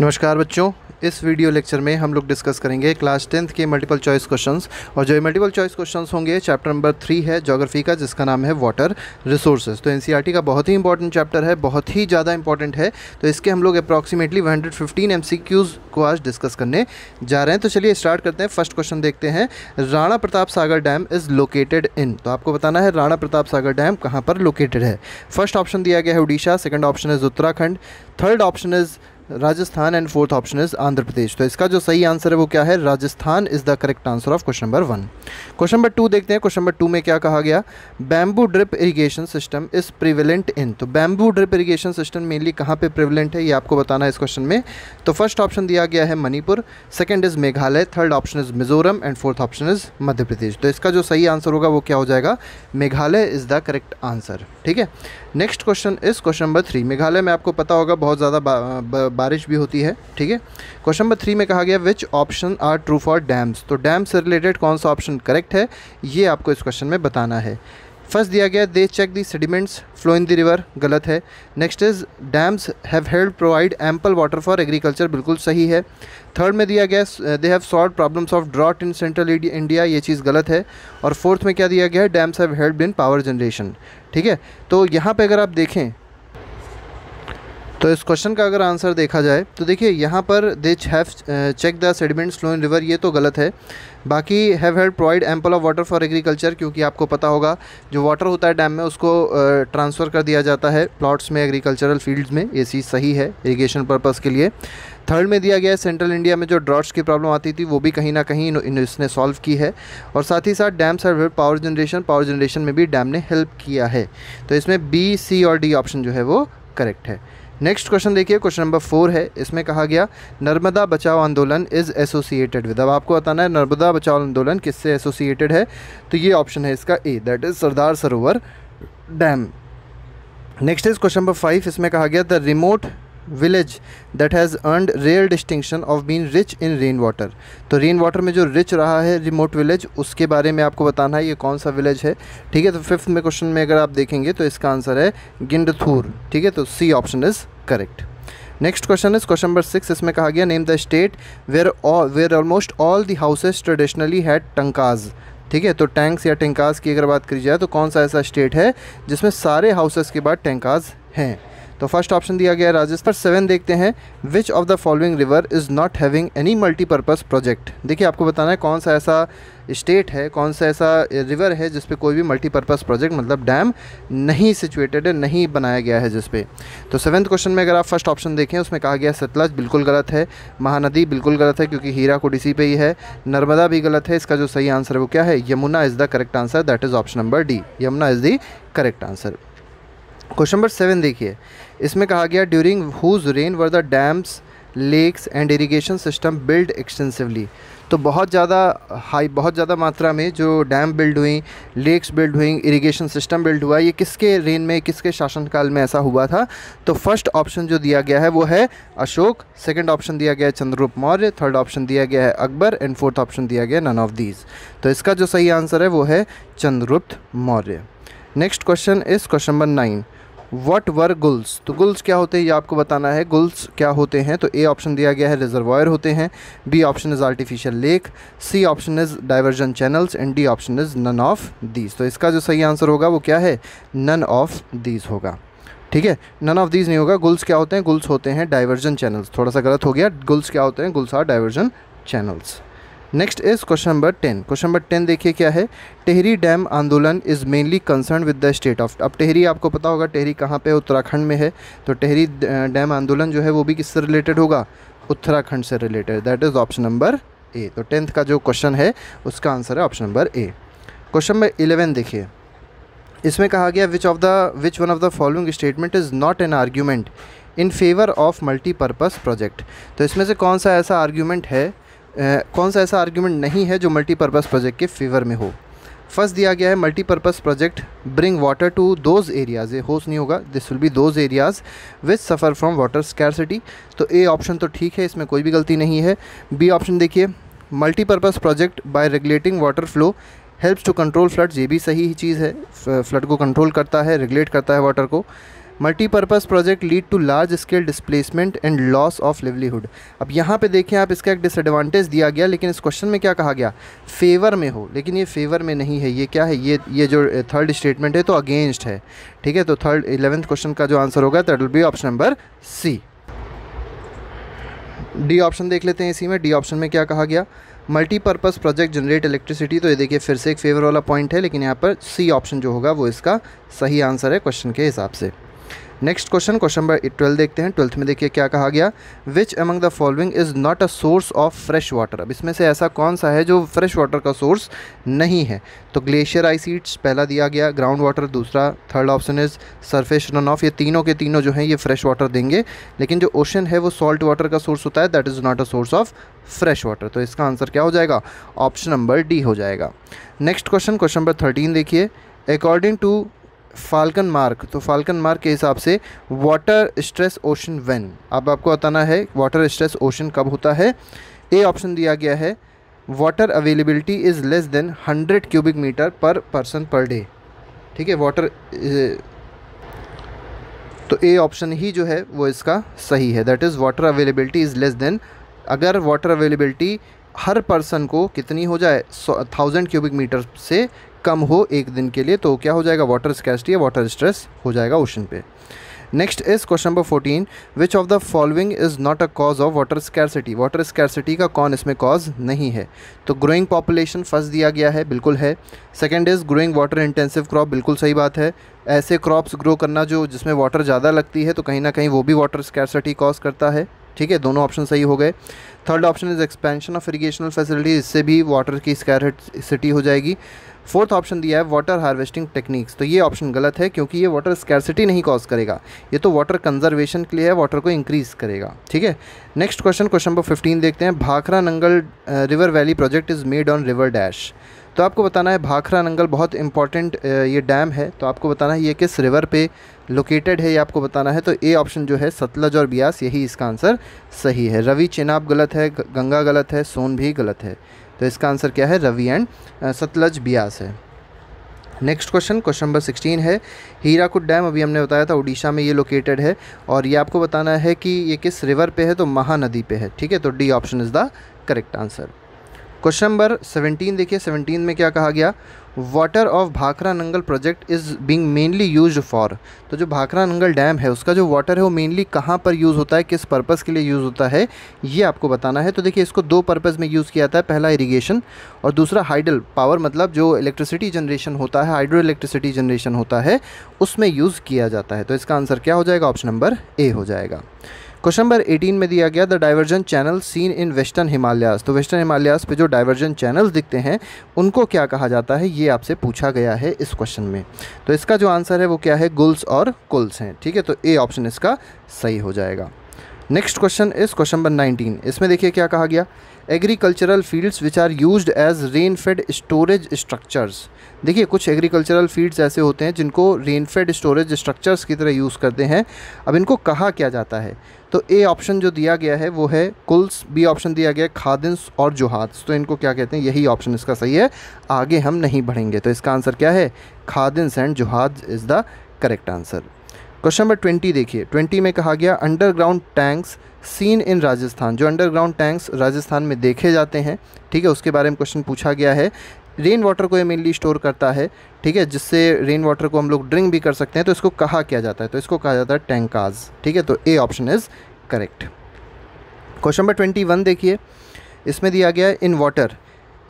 नमस्कार बच्चों इस वीडियो लेक्चर में हम लोग डिस्कस करेंगे क्लास टेंथ के मल्टीपल चॉइस क्वेश्चंस और जो मल्टीपल चॉइस क्वेश्चंस होंगे चैप्टर नंबर थ्री है जोग्राफी का जिसका नाम है वाटर रिसोर्सेज तो एनसीईआरटी e का बहुत ही इंपॉर्टेंट चैप्टर है बहुत ही ज़्यादा इंपॉर्टेंट है तो इसके हम लोग अप्रॉक्सीमेटली वन हंड्रेड को आज डिस्कस करने जा रहे हैं तो चलिए स्टार्ट करते हैं फर्स्ट क्वेश्चन देखते हैं Rana Pratap Sagar dam is located in तो आपको बताना है राणा प्रताप सागर डैम कहाँ पर लोकेटेड है फर्स्ट ऑप्शन दिया गया है Orissa second option is Uttarakhand third option is Rajasthan and fourth option is Andhra Pradesh तो इसका जो सही आंसर है वो क्या है Rajasthan is the correct answer of question number one question number two देखते हैं क्वेश्चन नंबर टू में क्या कहा गया bamboo drip irrigation system is prevalent in तो bamboo drip irrigation system mainly कहाँ पे प्रिविलेंट है ये आपको बताना है इस क्वेश्चन में तो फर्स्ट ऑप्शन दिया गया है Manipur second is Meghalaya third option is Mizoram and fourth option is Madhya Pradesh तो इसका जो सही आंसर होगा वो क्या हो जाएगा Meghalaya is the correct answer ठीक है next question is question number three Meghalaya में आपको पता होगा बहुत ज़्यादा बा, बा, बारिश भी होती है ठीक है क्वेश्चन नंबर थ्री में कहा गया which option are true for dams तो डैम्स से रिलेटेड कौन सा ऑप्शन करेक्ट है ये आपको इस क्वेश्चन में बताना है फर्स्ट दिया गया they check the sediments flow in the river गलत है next is dams have helped provide ample water for agriculture बिल्कुल सही है थर्ड में दिया गया they have solve problems of drought in central India ये चीज़ गलत है और फोर्थ में क्या दिया गया है dams have helped in power generation ठीक है तो यहाँ पे अगर आप देखें तो इस क्वेश्चन का अगर आंसर देखा जाए तो देखिए यहाँ पर which have check the sediment slow in river ये तो गलत है बाकी have had provide ample of water for agriculture क्योंकि आपको पता होगा जो वाटर होता है डैम में उसको ट्रांसफ़र uh, कर दिया जाता है प्लॉट्स में एग्रीकल्चरल फील्ड्स में ये चीज़ सही है इरीगेशन पर्पज़ के लिए थर्ड में दिया गया है सेंट्रल इंडिया में जो ड्रॉट्स की प्रॉब्लम आती थी वो भी कहीं ना कहीं इसने सॉल्व की है और साथ ही साथ dam survey power generation power generation में भी डैम ने हेल्प किया है तो इसमें बी सी और डी ऑप्शन जो है वो करेक्ट है नेक्स्ट क्वेश्चन देखिए क्वेश्चन नंबर फोर है इसमें कहा गया नर्मदा बचाओ आंदोलन इज़ एसोसिएटेड विद अब आपको बताना है नर्मदा बचाओ आंदोलन किससे एसोसिएटेड है तो ये ऑप्शन है इसका ए that is Sardar Sarovar dam next is question number five इसमें कहा गया the remote village that has earned rare distinction of been rich in rain water तो रेन वाटर में जो रिच रहा है रिमोट विलेज उसके बारे में आपको बताना है ये कौन सा विलेज है ठीक है तो फिफ्थ में क्वेश्चन में अगर आप देखेंगे तो इसका आंसर है गिंडथूर ठीक है तो C option is correct next question is question number six इसमें कहा गया name the state where where almost all the houses traditionally had tankas ठीक है तो टैंक्स या टेंकाज की अगर बात करी जाए तो कौन सा ऐसा स्टेट है जिसमें सारे हाउसेस के बाद टेंकाज हैं तो फर्स्ट ऑप्शन दिया गया है राजस्थान सेवन देखते हैं which of the following river is not having any multipurpose project देखिए आपको बताना है कौन सा ऐसा स्टेट है कौन सा ऐसा रिवर है जिस पे कोई भी मल्टीपर्पज़ प्रोजेक्ट मतलब डैम नहीं सिचुएटेड है नहीं बनाया गया है जिस पे तो सेवन्थ क्वेश्चन में अगर आप फर्स्ट ऑप्शन देखें उसमें कहा गया सतलज बिल्कुल गलत है महानदी बिल्कुल गलत है क्योंकि हीरा को डीसी पे ही है नर्मदा भी गलत है इसका जो सही आंसर है वो क्या है Yamuna is the correct answer that is option number D Yamuna is the correct answer question number seven देखिए इसमें कहा गया during whose reign were the dams lakes and irrigation system build extensively तो बहुत ज़्यादा हाई बहुत ज़्यादा मात्रा में जो डैम बिल्ड हुई लेक्स बिल्ड हुई इरिगेशन सिस्टम बिल्ड हुआ ये किसके रेन में किसके शासनकाल में ऐसा हुआ था तो फर्स्ट ऑप्शन जो दिया गया है वो है अशोक सेकंड ऑप्शन दिया गया है चंद्रगुप्त मौर्य थर्ड ऑप्शन दिया गया है अकबर एंड फोर्थ ऑप्शन दिया गया नन ऑफ दीज तो इसका जो सही आंसर है वो है Chandragupta Maurya next question is question number nine what were guls तो गुल्स क्या होते हैं ये आपको बताना है गुल्स क्या होते हैं तो ए ऑप्शन दिया गया है रिजर्वायर होते हैं B option is artificial lake C option is diversion channels and D option is none of these तो इसका जो सही आंसर होगा वो क्या है नन ऑफ दीज होगा ठीक है नन ऑफ दीज नहीं होगा गुल्स क्या होते हैं गुल्स होते हैं डाइवर्जन चैनल्स थोड़ा सा गलत हो गया गुल्स क्या होते हैं guls are diversion channels next is question number ten question number ten देखिए क्या है टेहरी डैम आंदोलन is mainly concern with the state of अब टेहरी आपको पता होगा टेहरी कहाँ पे उत्तराखंड में है तो टेहरी डैम आंदोलन जो है वो भी किससे रिलेटेड होगा उत्तराखंड से related that is option number A तो टेंथ का जो क्वेश्चन है उसका आंसर है option number A question number eleven देखिए इसमें कहा गया which of the which one of the following statement is not an argument in favour of multipurpose project तो इसमें से कौन सा ऐसा आर्ग्यूमेंट है कौन सा ऐसा आर्ग्यूमेंट नहीं है जो मल्टीपर्पज़ प्रोजेक्ट के फेवर में हो फर्स्ट दिया गया है multipurpose project bring water to those areas ये होस्ट नहीं होगा this will be those areas which suffer from water scarcity तो ए ऑप्शन तो ठीक है इसमें कोई भी गलती नहीं है बी ऑप्शन देखिए multipurpose project by regulating water flow helps to control flood ये भी सही ही चीज़ है फ्लड को कंट्रोल करता है रेगुलेट करता है वाटर को multipurpose project lead to large scale displacement and loss of livelihood अब यहाँ पे देखें आप इसका एक डिसएडवांटेज दिया गया लेकिन इस क्वेश्चन में क्या कहा गया फेवर में हो लेकिन ये फेवर में नहीं है ये क्या है ये ये जो थर्ड स्टेटमेंट है तो अगेंस्ट है ठीक है तो थर्ड इलेवेंथ क्वेश्चन का जो आंसर होगा that will be option number C D option देख लेते हैं इसी में डी ऑप्शन में क्या कहा गया मल्टीपर्पज़ प्रोजेक्ट जनरेट इलेक्ट्रिसिटी तो ये देखिए फिर से एक फेवर वाला पॉइंट है लेकिन यहाँ पर सी ऑप्शन जो होगा वो इसका सही आंसर है क्वेश्चन के हिसाब से next question question number twelfth देखते हैं ट्वेल्थ में देखिए क्या कहा गया which among the following is not a source of fresh water अब इसमें से ऐसा कौन सा है जो फ्रेश वाटर का सोर्स नहीं है तो ग्लेशियर आइसीड्स पहला दिया गया ग्राउंड वाटर दूसरा third option is surface run off ये तीनों के तीनों जो हैं ये फ्रेश वाटर देंगे लेकिन जो ओशन है वो सॉल्ट वाटर का सोर्स होता है that is not a source of fresh water तो इसका आंसर क्या हो जाएगा ऑप्शन नंबर डी हो जाएगा next question question number thirteen देखिए अकॉर्डिंग टू फाल्कन मार्क तो फाल्कन मार्क के हिसाब से वाटर स्ट्रेस ओशन वेन अब आपको बताना है वाटर स्ट्रेस ओशन कब होता है ए ऑप्शन दिया गया है water availability is less than hundred cubic metre per person per day ठीक है वाटर uh, तो ए ऑप्शन ही जो है वो इसका सही है that is water availability is less than अगर वाटर अवेलेबिलिटी हर पर्सन को कितनी हो जाए थाउजेंड क्यूबिक मीटर से कम हो एक दिन के लिए तो क्या हो जाएगा वाटर स्कैसिटी या वाटर स्ट्रेस हो जाएगा ओशन पे next is question number fourteen which of the following is not a cause of water scarcity water scarcity का कौन इसमें कॉज नहीं है तो ग्रोइंग पॉपुलेशन फर्स्ट दिया गया है बिल्कुल है second is growing water intensive crop बिल्कुल सही बात है ऐसे क्रॉप्स ग्रो करना जो जिसमें वाटर ज़्यादा लगती है तो कहीं ना कहीं वो भी वाटर स्कैरसिटी कॉज करता है ठीक है दोनों ऑप्शन सही हो गए third option is expansion of irrigational facility इससे भी वाटर की स्कैरसिटी हो जाएगी फोर्थ ऑप्शन दिया है वाटर हार्वेस्टिंग टेक्निक्स तो ये ऑप्शन गलत है क्योंकि ये वाटर स्कैरसिटी नहीं कॉज करेगा ये तो वाटर कंजर्वेशन के लिए है वाटर को इंक्रीज़ करेगा ठीक है next question question number fifteen देखते हैं Bhakra Nangal river valley project is made on river dash तो आपको बताना है भाखरा नंगल बहुत इंपॉर्टेंट ये डैम है तो आपको बताना है ये किस रिवर पे लोकेटेड है ये आपको बताना है तो ए ऑप्शन जो है सतलज और ब्यास यही इसका आंसर सही है रवि चेनाब गलत है गंगा गलत है सोन भी गलत है तो इसका आंसर क्या है रवि एंड सतलज ब्यास है next question question number sixteen है हीराकुट डैम अभी हमने बताया था उड़ीसा में ये लोकेटेड है और ये आपको बताना है कि ये किस रिवर पे है तो महानदी पे है ठीक है तो D option is the correct answer question number seventeen देखिए सेवनटीन में क्या कहा गया water of Bhakra Nangal project is being mainly used for तो जो भाखरा नंगल डैम है उसका जो वाटर है वो मेनली कहाँ पर यूज़ होता है किस पर्पज़ के लिए यूज़ होता है ये आपको बताना है तो देखिए इसको दो पर्पज़ में यूज़ किया जाता है पहला इरीगेशन और दूसरा हाइडल पावर मतलब जो इलेक्ट्रिसिटी जनरेशन होता है हाइड्रो इलेक्ट्रिसिटी जनरेशन होता है उसमें यूज़ किया जाता है तो इसका आंसर क्या हो जाएगा ऑप्शन नंबर ए हो जाएगा क्वेश्चन नंबर 18 में दिया गया the diversion channel seen in western Himalayas तो वेस्टर्न हिमालयाज पे जो डाइवर्जन चैनल्स दिखते हैं उनको क्या कहा जाता है ये आपसे पूछा गया है इस क्वेश्चन में तो इसका जो आंसर है वो क्या है गुल्स और कुल्स हैं ठीक है तो ए ऑप्शन इसका सही हो जाएगा next question is question number nineteen इसमें देखिए क्या कहा गया agricultural fields which are used as rain fed storage structures देखिए कुछ एग्रीकल्चरल फील्ड्स ऐसे होते हैं जिनको रेन फेड स्टोरेज स्ट्रक्चर्स की तरह यूज़ करते हैं अब इनको कहा क्या जाता है तो ए ऑप्शन जो दिया गया है वो है कुल्स बी ऑप्शन दिया गया है खादिन्स और जोहात्स तो इनको क्या कहते हैं यही ऑप्शन इसका सही है आगे हम नहीं बढ़ेंगे तो इसका आंसर क्या है khadins and johad is the correct answer question number twenty देखिए ट्वेंटी में कहा गया underground tanks seen in Rajasthan जो अंडरग्राउंड टैंक्स राजस्थान में देखे जाते हैं ठीक है उसके बारे में क्वेश्चन पूछा गया है रेन वाटर को ये मेनली स्टोर करता है ठीक है जिससे रेन वाटर को हम लोग ड्रिंक भी कर सकते हैं तो इसको कहा किया जाता है तो इसको कहा जाता है टैंकाज ठीक है तो A option is correct question number twenty one देखिए इसमें दिया गया है in water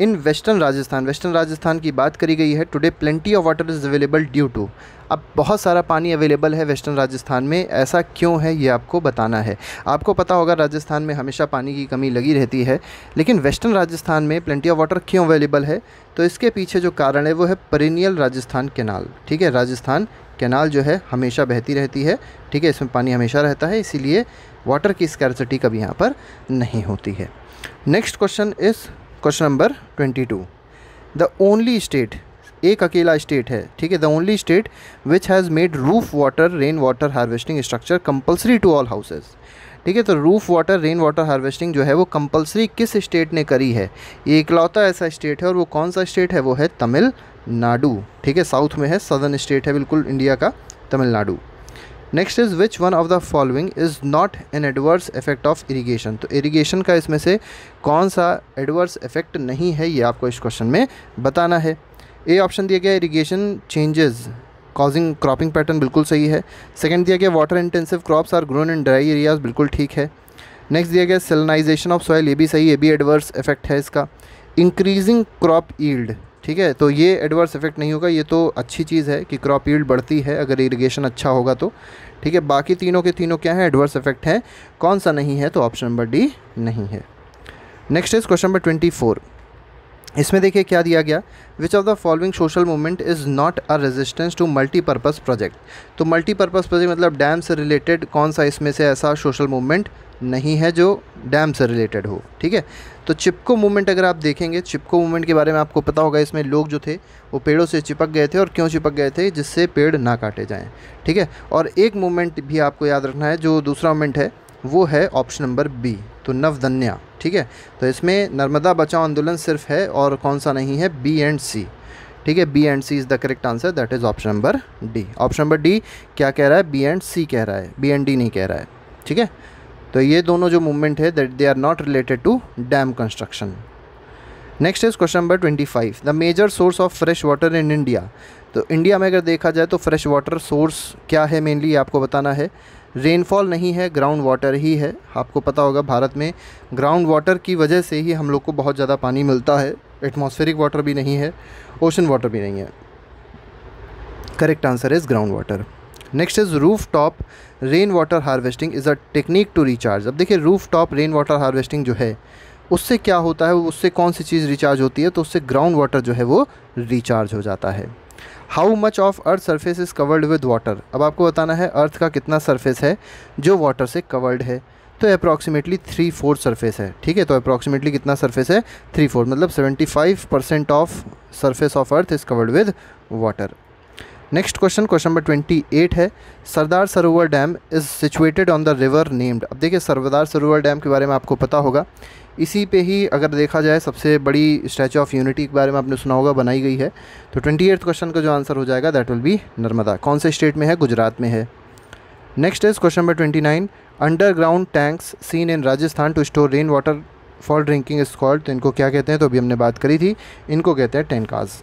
in western Rajasthan western Rajasthan की बात करी गई है today plenty of water is available due to अब बहुत सारा पानी अवेलेबल है वेस्टर्न राजस्थान में ऐसा क्यों है ये आपको बताना है आपको पता होगा राजस्थान में हमेशा पानी की कमी लगी रहती है लेकिन वेस्टर्न राजस्थान में प्लेंटी ऑफ वाटर क्यों अवेलेबल है तो इसके पीछे जो कारण है वो है परिनियल राजस्थान केनाल ठीक है राजस्थान केनाल जो है हमेशा बहती रहती है ठीक है इसमें पानी हमेशा रहता है इसीलिए वाटर की स्कैरसिटी कभी यहाँ पर नहीं होती है next question is question number twenty two the only state एक अकेला स्टेट है ठीक है the only state which has made roof water rain water harvesting structure compulsory to all houses ठीक है तो roof water rain water harvesting जो है वो कंपलसरी किस स्टेट ने करी है ये इकलौता ऐसा स्टेट है और वो कौन सा स्टेट है वो है तमिलनाडु ठीक है साउथ में है सदर्न स्टेट है बिल्कुल इंडिया का Tamil Nadu next is which one of the following is not an adverse effect of irrigation तो इरीगेशन का इसमें से कौन सा एडवर्स इफेक्ट नहीं है ये आपको इस क्वेश्चन में बताना है ए ऑप्शन दिया गया irrigation changes causing cropping pattern बिल्कुल सही है सेकेंड दिया गया water intensive crops are grown in dry areas बिल्कुल ठीक है नेक्स्ट दिया गया सेलनाइजेशन ऑफ सॉइल ये भी सही ये भी एडवर्स इफेक्ट है इसका इंक्रीजिंग क्रॉप ईल्ड ठीक है तो ये एडवर्स इफेक्ट नहीं होगा ये तो अच्छी चीज़ है कि क्रॉप यील्ड बढ़ती है अगर इरिगेशन अच्छा होगा तो ठीक है बाकी तीनों के तीनों क्या हैं एडवर्स इफेक्ट हैं कौन सा नहीं है तो ऑप्शन नंबर डी नहीं है next is question number twenty four इसमें देखिए क्या दिया गया which of the following social movement is not a resistance to multipurpose project तो मल्टीपर्पज़ प्रोजेक्ट मतलब डैम से रिलेटेड कौन सा इसमें से ऐसा सोशल मूवमेंट नहीं है जो डैम से रिलेटेड हो ठीक है तो चिपको मूवमेंट अगर आप देखेंगे चिपको मूवमेंट के बारे में आपको पता होगा इसमें लोग जो थे वो पेड़ों से चिपक गए थे और क्यों चिपक गए थे जिससे पेड़ ना काटे जाएँ ठीक है और एक मूवमेंट भी आपको याद रखना है जो दूसरा मूवमेंट है वो है ऑप्शन नंबर बी तो नवधन्या ठीक है तो इसमें नर्मदा बचाओ आंदोलन सिर्फ है और कौन सा नहीं है बी एंड सी ठीक है B and C is the correct answer that is option number D option number D क्या कह रहा है बी एंड सी कह रहा है बी एंड डी नहीं कह रहा है ठीक है तो ये दोनों जो मूवमेंट है that they are not related to dam construction next is question number twenty five the major source of fresh water in India तो इंडिया में अगर देखा जाए तो फ्रेश वाटर सोर्स क्या है मेनली आपको बताना है रेनफॉल नहीं है ग्राउंड वाटर ही है आपको पता होगा भारत में ग्राउंड वाटर की वजह से ही हम लोग को बहुत ज़्यादा पानी मिलता है एटमॉस्फेरिक वाटर भी नहीं है ओशन वाटर भी नहीं है correct answer is ground water next is roof top rain water harvesting is a technique to recharge अब देखिए roof top rain water harvesting जो है उससे क्या होता है उससे कौन सी चीज़ रिचार्ज होती है तो उससे ग्राउंड वाटर जो है वो रिचार्ज हो जाता है how much of earth surface is covered with water अब आपको बताना है अर्थ का कितना सर्फेस है जो वाटर से कवर्ड है तो अप्रॉक्सीमेटली थ्री फोर्थ सर्फेस है ठीक है तो अप्रॉक्सीमेटली कितना सर्फेस है थ्री फोर्थ मतलब seventy five percent of surface of earth is covered with water next question question number twenty eight है Sardar Sarovar dam is situated on the river named अब देखिए सरदार सरोवर डैम के बारे में आपको पता होगा इसी पे ही अगर देखा जाए सबसे बड़ी स्टैचू ऑफ यूनिटी के बारे में आपने सुना होगा बनाई गई है तो ट्वेंटी एट क्वेश्चन का जो आंसर हो जाएगा दैट विल बी नर्मदा कौन से स्टेट में है गुजरात में है next is question number twenty nine underground tanks seen in Rajasthan to store rain water for drinking is called तो इनको क्या कहते हैं तो अभी हमने बात करी थी इनको कहते हैं टेनकाज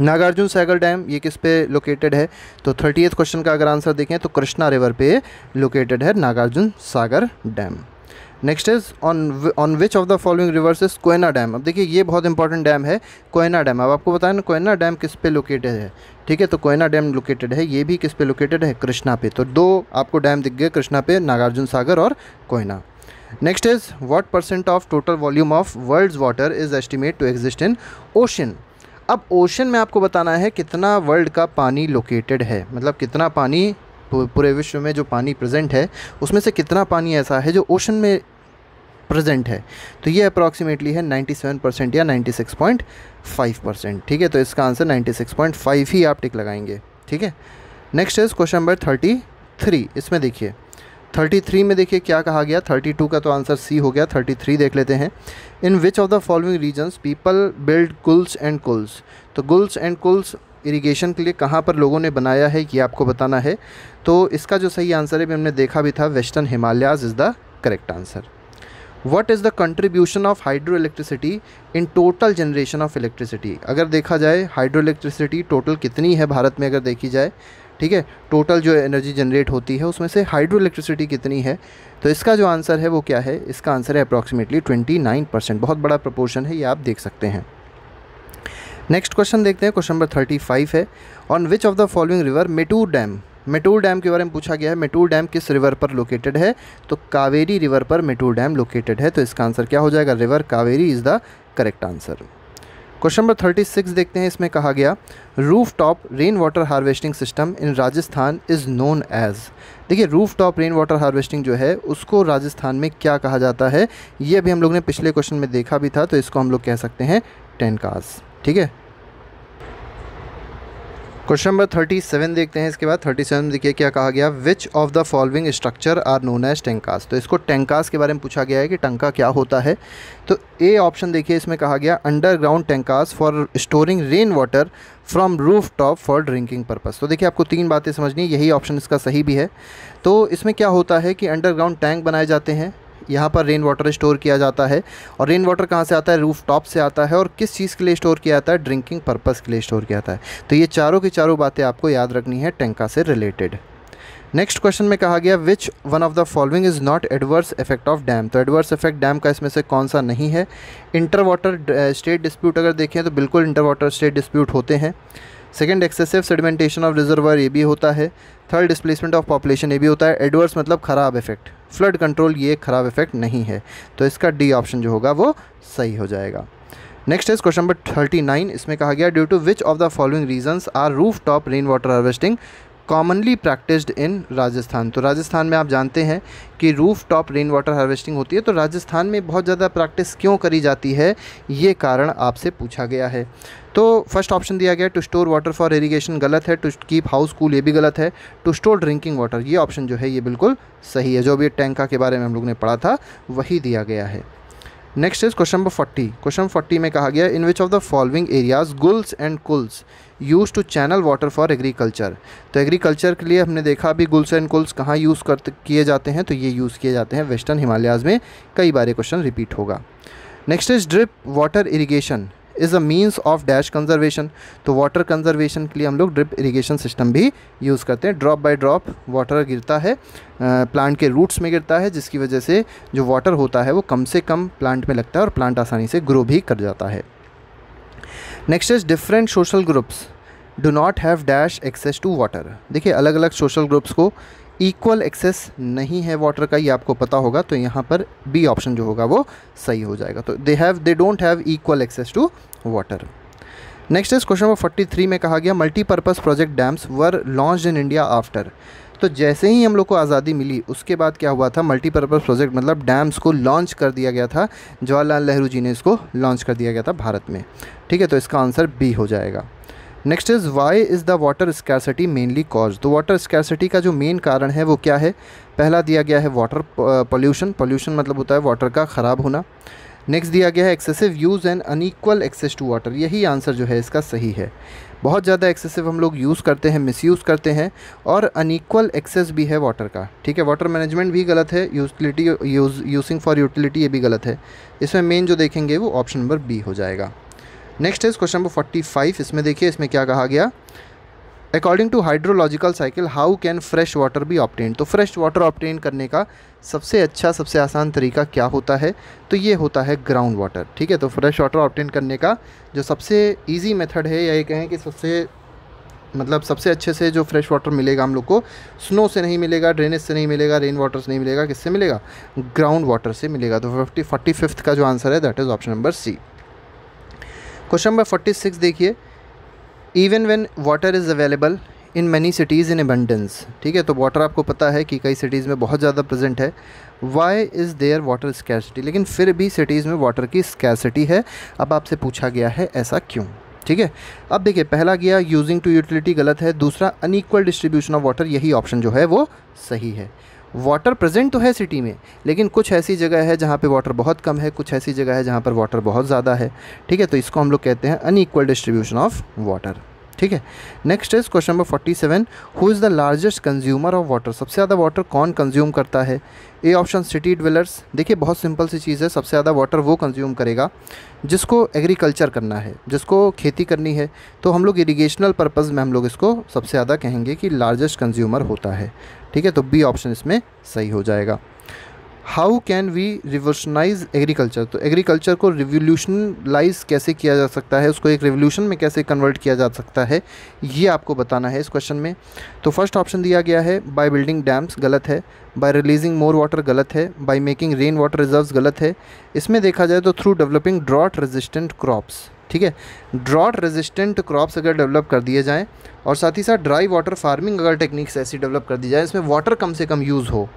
नागार्जुन सागर डैम ये किस पे लोकेटेड है तो थर्टी क्वेश्चन का अगर आंसर देखें तो कृष्णा रिवर पे लोकेटेड है Nagarjuna Sagar dam next is on on which of the following rivers is Koyna dam अब देखिए ये बहुत इंपॉर्टेंट डैम है कोयना डैम अब आपको बताया ना कोयना डैम किस पे लोकेटेड है ठीक है तो कोयना डैम लोकेटेड है ये भी किस पे लोकेटेड है कृष्णा पे तो दो आपको डैम दिख गए कृष्णा पे नागार्जुन सागर और Koyna next is what percent of total volume of world's water is estimate to exist in ocean अब ओशन में आपको बताना है कितना वर्ल्ड का पानी लोकेटेड है मतलब कितना पानी पूरे विश्व में जो पानी प्रेजेंट है उसमें से कितना पानी ऐसा है जो ओशन में प्रेजेंट है तो ये अप्रॉक्सीमेटली है 97 परसेंट या 96.5 परसेंट ठीक है तो इसका आंसर 96.5 ही आप टिक लगाएंगे ठीक है नेक्स्ट इज़ क्वेश्चन नंबर 33 इसमें देखिए 33 में देखिए क्या कहा गया 32 का तो आंसर सी हो गया 33 देख लेते हैं in which of the following regions people build guls and kuls तो गुल्स एंड कुल्स इरीगेशन के लिए कहाँ पर लोगों ने बनाया है ये आपको बताना है तो इसका जो सही आंसर है भी हमने देखा भी था western Himalayas is the correct answer what is the contribution of hydro electricity in total generation of electricity अगर देखा जाए हाइड्रो इलेक्ट्रिसिटी टोटल कितनी है भारत में अगर देखी जाए ठीक है टोटल जो एनर्जी जनरेट होती है उसमें से हाइड्रो इलेक्ट्रिसिटी कितनी है तो इसका जो आंसर है वो क्या है इसका आंसर है अप्रॉक्सीमेटली 29 परसेंट बहुत बड़ा प्रपोर्शन है ये आप देख सकते हैं नेक्स्ट क्वेश्चन देखते हैं क्वेश्चन नंबर 35 है on which of the following river Mettur dam Mettur dam के बारे में पूछा गया है मेटूर डैम किस रिवर पर लोकेटेड है तो कावेरी रिवर पर मेटूर डैम लोकेटेड है तो इसका आंसर क्या हो जाएगा river Kaveri is the correct answer question number thirty six देखते हैं इसमें कहा गया roof top rain water harvesting system in Rajasthan is known as देखिए roof top rain water harvesting जो है उसको राजस्थान में क्या कहा जाता है ये अभी हम लोग ने पिछले क्वेश्चन में देखा भी था तो इसको हम लोग कह सकते हैं टेन काज ठीक है क्वेश्चन नंबर थर्टी सेवन देखते हैं इसके बाद थर्टी सेवन देखिए क्या कहा गया which of the following structure are known as tankas तो इसको टेंकास के बारे में पूछा गया है कि टंका क्या होता है तो ए ऑप्शन देखिए इसमें कहा गया underground tankas for storing rain water from roof top for drinking purpose तो देखिए आपको तीन बातें समझनी यही ऑप्शन इसका सही भी है तो इसमें क्या होता है कि अंडरग्राउंड टैंक बनाए जाते हैं यहाँ पर रेन वाटर स्टोर किया जाता है और रेन वाटर कहाँ से आता है रूफ टॉप से आता है और किस चीज़ के लिए स्टोर किया जाता है ड्रिंकिंग पर्पज़ के लिए स्टोर किया जाता है तो ये चारों की चारों बातें आपको याद रखनी है टैंका से रिलेटेड नेक्स्ट क्वेश्चन में कहा गया which one of the following is not adverse effect of dam तो एडवर्स इफेक्ट डैम का इसमें से कौन सा नहीं है इंटर वाटर स्टेट डिस्प्यूट अगर देखें तो बिल्कुल इंटर वाटर स्टेट डिस्प्यूट होते हैं second excessive sedimentation of reservoir ये भी होता है थर्ड डिस्प्लेसमेंट ऑफ पॉपुलेशन ये भी होता है एडवर्स मतलब ख़राब इफेक्ट फ्लड कंट्रोल ये ख़राब इफेक्ट नहीं है तो इसका डी ऑप्शन जो होगा वो सही हो जाएगा next is question number thirty nine इसमें कहा गया due to which of the following reason are roof top rain water harvesting commonly practised in Rajasthan तो राजस्थान में आप जानते हैं कि roof top rain water harvesting होती है तो राजस्थान में बहुत ज़्यादा प्रैक्टिस क्यों करी जाती है ये कारण आपसे पूछा गया है तो फर्स्ट ऑप्शन दिया गया to store water for irrigation गलत है टू कीप हाउस कूल ये भी गलत है टू स्टोर ड्रिंकिंग वाटर ये ऑप्शन जो है ये बिल्कुल सही है जो भी टैंका के बारे में हम लोग ने पढ़ा था वही दिया गया है next is question number forty question forty में कहा गया in which of the following areas guls and kuls use to channel water for agriculture तो एग्रीकल्चर के लिए हमने देखा अभी गुल्स एंड कुल्स कहाँ यूज़ कर किए जाते हैं तो ये यूज़ किए जाते हैं वेस्टर्न हिमालयाज में कई बार क्वेश्चन रिपीट होगा next is drip water irrigation is a means of dash conservation तो वाटर कंजर्वेशन के लिए हम लोग ड्रिप इरीगेशन सिस्टम भी यूज़ करते हैं ड्रॉप बाई ड्रॉप वाटर गिरता है प्लांट के रूट्स में गिरता है जिसकी वजह से जो वाटर होता है वो कम से कम प्लांट में लगता है और प्लांट आसानी से ग्रो भी कर जाता है next is different social groups do not have dash access to water देखिए अलग अलग सोशल ग्रुप्स को इक्वल एक्सेस नहीं है वाटर का ये आपको पता होगा तो यहाँ पर बी ऑप्शन जो होगा वो सही हो जाएगा तो they have they don't have equal access to water next is question number forty three में कहा गया multipurpose project dams were launch in India after तो जैसे ही हम लोग को आज़ादी मिली उसके बाद क्या हुआ था मल्टीपर्पज़ प्रोजेक्ट मतलब डैम्स को लॉन्च कर दिया गया था जवाहरलाल नेहरू जी ने इसको लॉन्च कर दिया गया था भारत में ठीक है तो इसका आंसर बी हो जाएगा next is why is the water scarcity mainly cause तो वाटर स्कैसिटी का जो मेन कारण है वो क्या है पहला दिया गया है वाटर पोल्यूशन पोल्यूशन मतलब होता है वाटर का ख़राब होना नेक्स्ट दिया गया है excessive use and unequal access to water यही आंसर जो है इसका सही है बहुत ज़्यादा एक्सेसिव हम लोग यूज़ करते हैं मिसयूज़ करते हैं और अनईक्वल एक्सेस भी है वाटर का ठीक है वाटर मैनेजमेंट भी गलत है utility use using for utility ये भी गलत है इसमें मेन जो देखेंगे वो ऑप्शन नंबर बी हो जाएगा नेक्स्ट है क्वेश्चन नंबर फोर्टी फाइव इसमें देखिए इसमें क्या कहा गया according to hydrological cycle how can fresh water be obtain तो फ्रेश वाटर ऑप्टेन करने का सबसे अच्छा सबसे आसान तरीका क्या होता है तो ये होता है ग्राउंड वाटर ठीक है तो फ्रेश वाटर ऑप्टेन करने का जो सबसे ईजी मेथड है या ये कहें कि सबसे मतलब सबसे अच्छे से जो फ्रेश वाटर मिलेगा हम लोग को स्नो से नहीं मिलेगा ड्रेनेज से नहीं मिलेगा रेन वाटर से नहीं मिलेगा किससे मिलेगा ग्राउंड वाटर से मिलेगा तो फिफ्टी फोर्टी फिफ्थ का जो आंसर है that is option number C question number forty six देखिए even when water is available in many cities in abundance ठीक है तो वाटर आपको पता है कि कई सिटीज़ में बहुत ज़्यादा प्रेजेंट है why is there water scarcity लेकिन फिर भी सिटीज़ में वाटर की स्कैसिटी है अब आपसे पूछा गया है ऐसा क्यों ठीक है अब देखिए पहला गया यूजिंग टू यूटिलिटी गलत है दूसरा अनईक्वल डिस्ट्रीब्यूशन ऑफ वाटर यही ऑप्शन जो है वो सही है वाटर प्रेजेंट तो है सिटी में लेकिन कुछ ऐसी जगह है जहाँ पे वाटर बहुत कम है कुछ ऐसी जगह है जहाँ पर वाटर बहुत ज़्यादा है ठीक है तो इसको हम लोग कहते हैं अनईक्वल डिस्ट्रीब्यूशन ऑफ वाटर ठीक है next is question number forty seven who is the largest consumer of water सबसे ज़्यादा वाटर कौन कंज्यूम करता है ए ऑप्शन सिटी डिवेलर्स देखिए बहुत सिंपल सी चीज़ है सबसे ज़्यादा वाटर वो कंज्यूम करेगा जिसको एग्रीकल्चर करना है जिसको खेती करनी है तो हम लोग इरीगेशनल पर्पज़ में हम लोग इसको सबसे ज़्यादा कहेंगे कि लार्जेस्ट कंज्यूमर होता है ठीक है तो बी ऑप्शन इसमें सही हो जाएगा how can we revolutionise agriculture तो एग्रीकल्चर को रिवोल्यूशनलाइज कैसे किया जा सकता है उसको एक रिवोल्यूशन में कैसे कन्वर्ट किया जा सकता है ये आपको बताना है इस क्वेश्चन में तो फर्स्ट ऑप्शन दिया गया है बाय बिल्डिंग डैम्स गलत है बाय रिलीजिंग मोर वाटर गलत है by making rain water reserves गलत है इसमें देखा जाए तो through developing drought resistant crops ठीक है ड्रॉट रेजिस्टेंट क्रॉप्स अगर डेवलप कर दिए जाएँ और साथ ही साथ ड्राई वाटर फार्मिंग अगर टेक्निक्स ऐसी डेवलप कर दी जाए इसमें वाटर कम से कम यूज़ हो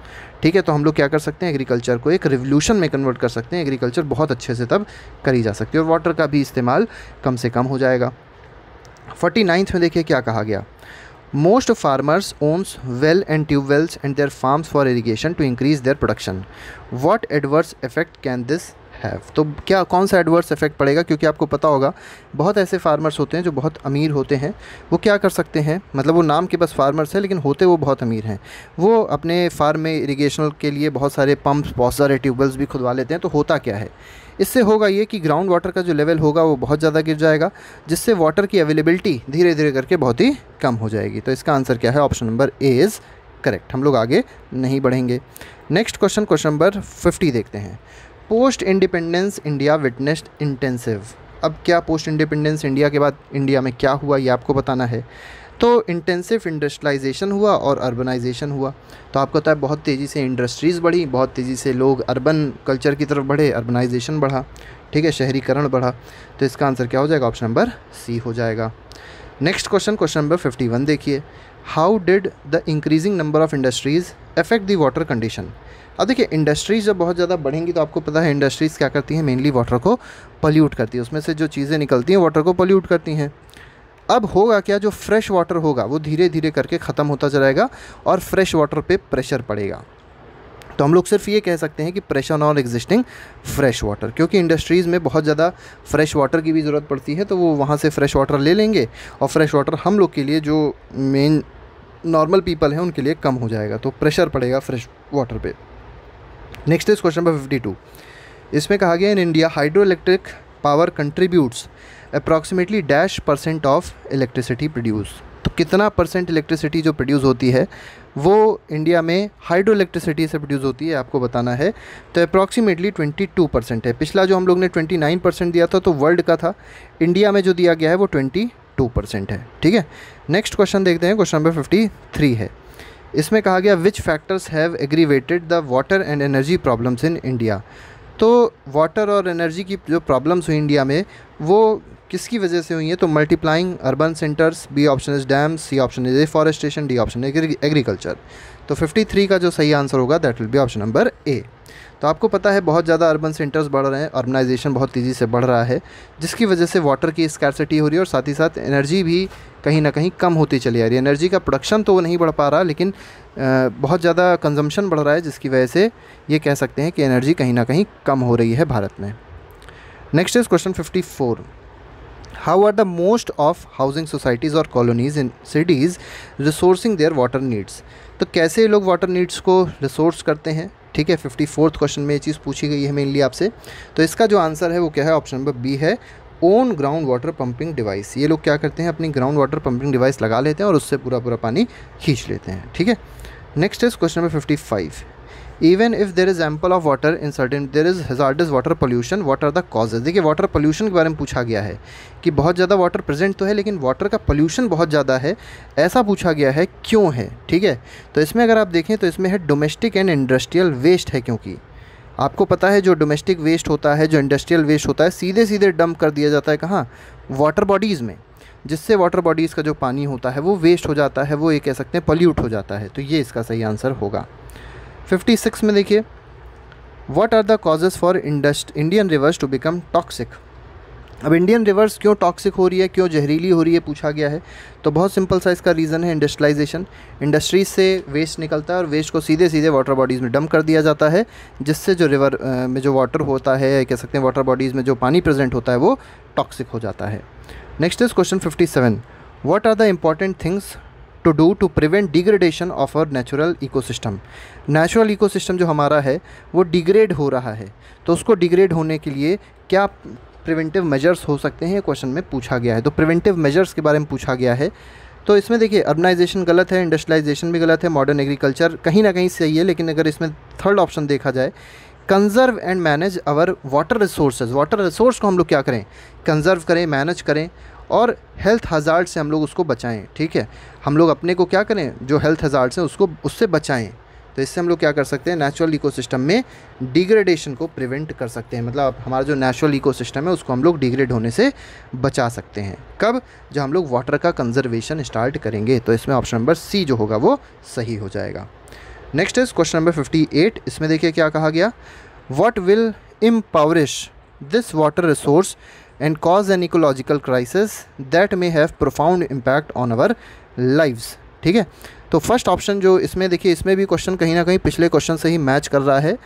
ठीक है तो हम लोग क्या कर सकते हैं एग्रीकल्चर को एक रिवोल्यूशन में कन्वर्ट कर सकते हैं एग्रीकल्चर बहुत अच्छे से तब करी जा सकती है और वाटर का भी इस्तेमाल कम से कम हो जाएगा फोर्टी नाइन्थ में देखिए क्या कहा गया most farmers owns well and tube wells and their farms for irrigation to increase their production what adverse effect can this have तो क्या कौन सा एडवर्स इफेक्ट पड़ेगा क्योंकि आपको पता होगा बहुत ऐसे फार्मर्स होते हैं जो बहुत अमीर होते हैं वो क्या कर सकते हैं मतलब वो नाम के बस फार्मर्स हैं लेकिन होते वो बहुत अमीर हैं वो अपने फार्म में इरीगेशनल के लिए बहुत सारे पम्प्स बहुत सारे ट्यूबवेल्स भी खुदवा लेते हैं तो होता क्या है इससे होगा ये कि ग्राउंड वाटर का जो लेवल होगा वो बहुत ज़्यादा गिर जाएगा जिससे वाटर की अवेलेबिलिटी धीरे धीरे करके बहुत ही कम हो जाएगी तो इसका आंसर क्या है option number A is correct हम लोग आगे नहीं बढ़ेंगे next question question number fifty देखते हैं post independence India witnessed intensive अब क्या पोस्ट इंडिपेंडेंस इंडिया के बाद इंडिया में क्या हुआ ये आपको बताना है तो इंटेंसिव इंडस्ट्रलाइजेशन हुआ और अर्बनाइजेशन हुआ तो आपको पता है बहुत तेज़ी से इंडस्ट्रीज़ बढ़ी बहुत तेज़ी से लोग अर्बन कल्चर की तरफ बढ़े अर्बनाइजेशन बढ़ा ठीक है शहरीकरण बढ़ा तो इसका आंसर क्या हो जाएगा ऑप्शन नंबर सी हो जाएगा next question question number fifty one देखिए how did the increasing number of industries affect the water condition अब देखिए इंडस्ट्रीज़ जब बहुत ज़्यादा बढ़ेंगी तो आपको पता है इंडस्ट्रीज़ क्या करती हैं मेनली वाटर को पल्यूट करती है उसमें से जो चीज़ें निकलती हैं वाटर को पल्यूट करती हैं अब होगा क्या जो फ्रेश वाटर होगा वो धीरे धीरे करके ख़त्म होता जाएगा और फ्रेश वाटर पर प्रेशर पड़ेगा तो हम लोग सिर्फ ये कह सकते हैं कि pressure non existing fresh water क्योंकि इंडस्ट्रीज़ में बहुत ज़्यादा फ्रेश वाटर की भी ज़रूरत पड़ती है तो वो वहाँ से फ्रेश वाटर ले लेंगे और फ्रेश वाटर हम लोग के लिए जो मेन नॉर्मल पीपल हैं उनके लिए कम हो जाएगा तो प्रेशर पड़ेगा फ्रेश वाटर पर next is question number fifty two इसमें कहा गया in India hydro electric power contributes approximately dash percent of electricity produce तो कितना परसेंट इलेक्ट्रिसिटी जो प्रोड्यूस होती है वो इंडिया में हाइड्रो इलेक्ट्रिसिटी से प्रोड्यूस होती है आपको बताना है तो अप्रॉक्सीमेटली 22 परसेंट है पिछला जो हम लोग ने 29 परसेंट दिया था तो वर्ल्ड का था इंडिया में जो दिया गया है वो 22 परसेंट है ठीक है नेक्स्ट क्वेश्चन देखते हैं क्वेश्चन नंबर 53 है इसमें कहा गया which factors have aggravated the water and energy problems in India तो वाटर और एनर्जी की जो प्रॉब्लम्स हुई इंडिया में वो किसकी वजह से हुई है तो multiplying urban centres B option is dam C option is afforestation D option agriculture तो 53 का जो सही आंसर होगा that will be option number A तो आपको पता है बहुत ज़्यादा अर्बन सेंटर्स बढ़ रहे हैं अर्बनाइजेशन बहुत तेज़ी से बढ़ रहा है जिसकी वजह से वाटर की स्कैरसिटी हो रही है और साथ ही साथ एनर्जी भी कहीं ना कहीं कम होती चली आ रही है एनर्जी का प्रोडक्शन तो नहीं बढ़ पा रहा लेकिन बहुत ज़्यादा कंजम्पशन बढ़ रहा है जिसकी वजह से ये कह सकते हैं कि एनर्जी कहीं ना कहीं कम हो रही है भारत में next is question fifty are the most of housing societies or colonies in cities resourcing their water needs. तो कैसे लोग वाटर नीड्स को रिसोर्स करते हैं ठीक है फिफ्टी फोर्थ क्वेश्चन में ये चीज़ पूछी गई है मेनली आपसे तो इसका जो आंसर है वो क्या है ऑप्शन नंबर बी है own ground water pumping device ये लोग क्या करते हैं अपनी ग्राउंड वाटर पंपिंग डिवाइस लगा लेते हैं और उससे पूरा पूरा पानी खींच लेते हैं ठीक है नेक्स्ट है question number fifty five even if there is ample of water in certain there is hazardous water pollution what are the causes देखिए वाटर पोल्यूशन के बारे में पूछा गया है कि बहुत ज़्यादा वाटर प्रेजेंट तो है लेकिन वाटर का पोल्यूशन बहुत ज़्यादा है ऐसा पूछा गया है क्यों है ठीक है तो इसमें अगर आप देखें तो इसमें है डोमेस्टिक एंड इंडस्ट्रियल वेस्ट है क्योंकि आपको पता है जो डोमेस्टिक वेस्ट होता है जो इंडस्ट्रियल वेस्ट होता है सीधे सीधे डंप कर दिया जाता है कहाँ वाटर बॉडीज़ में जिससे वाटर बॉडीज़ का जो पानी होता है वो वेस्ट हो जाता है वो ये कह सकते हैं पल्यूट हो जाता है तो ये इसका सही आंसर होगा फिफ्टी सिक्स में देखिए what are the causes for इंडस्ट Indian rivers to become toxic अब इंडियन रिवर्स क्यों टॉक्सिक हो रही है क्यों जहरीली हो रही है पूछा गया है तो बहुत सिंपल सा इसका रीज़न है इंडस्ट्रलाइजेशन इंडस्ट्रीज से वेस्ट निकलता है और वेस्ट को सीधे सीधे वाटर बॉडीज़ में डंप कर दिया जाता है जिससे जो रिवर में जो वाटर होता है कह सकते हैं वाटर बॉडीज़ में जो पानी प्रेजेंट होता है वो टॉक्सिक हो जाता है next is question fifty seven what are the important things to do to prevent degradation of our natural ecosystem. Natural ecosystem जो हमारा है वो degrade हो रहा है तो उसको degrade होने के लिए क्या प्रिवेंटिव मेजर्स हो सकते हैं क्वेश्चन में पूछा गया है तो प्रिवेंटिव मेजर्स के बारे में पूछा गया है तो इसमें देखिए अर्बनाइजेशन गलत है इंडस्ट्रियलाइजेशन भी गलत है मॉडर्न एग्रीकल्चर कहीं ना कहीं सही है लेकिन अगर इसमें थर्ड ऑप्शन देखा जाए conserve and manage our water resources water resource को हम लोग क्या करें कंजर्व करें मैनेज करें और हेल्थ हज़ार्ड से हम लोग उसको बचाएं ठीक है हम लोग अपने को क्या करें जो हेल्थ हज़ार्ड्स हैं उसको उससे बचाएं तो इससे हम लोग क्या कर सकते हैं नेचुरल इकोसिस्टम में डिग्रेडेशन को प्रिवेंट कर सकते हैं मतलब हमारा जो नेचुरल इकोसिस्टम है उसको हम लोग डिग्रेड होने से बचा सकते हैं कब जब हम लोग वाटर का कंजर्वेशन स्टार्ट करेंगे तो इसमें ऑप्शन नंबर सी जो होगा वो सही हो जाएगा next is question number fifty eight इसमें देखिए क्या कहा गया what will impoverish this water resource and cause an ecological crisis that may have profound impact on our lives ठीक है तो फर्स्ट ऑप्शन जो इसमें देखिए इसमें भी क्वेश्चन कहीं ना कहीं पिछले क्वेश्चन से ही मैच कर रहा है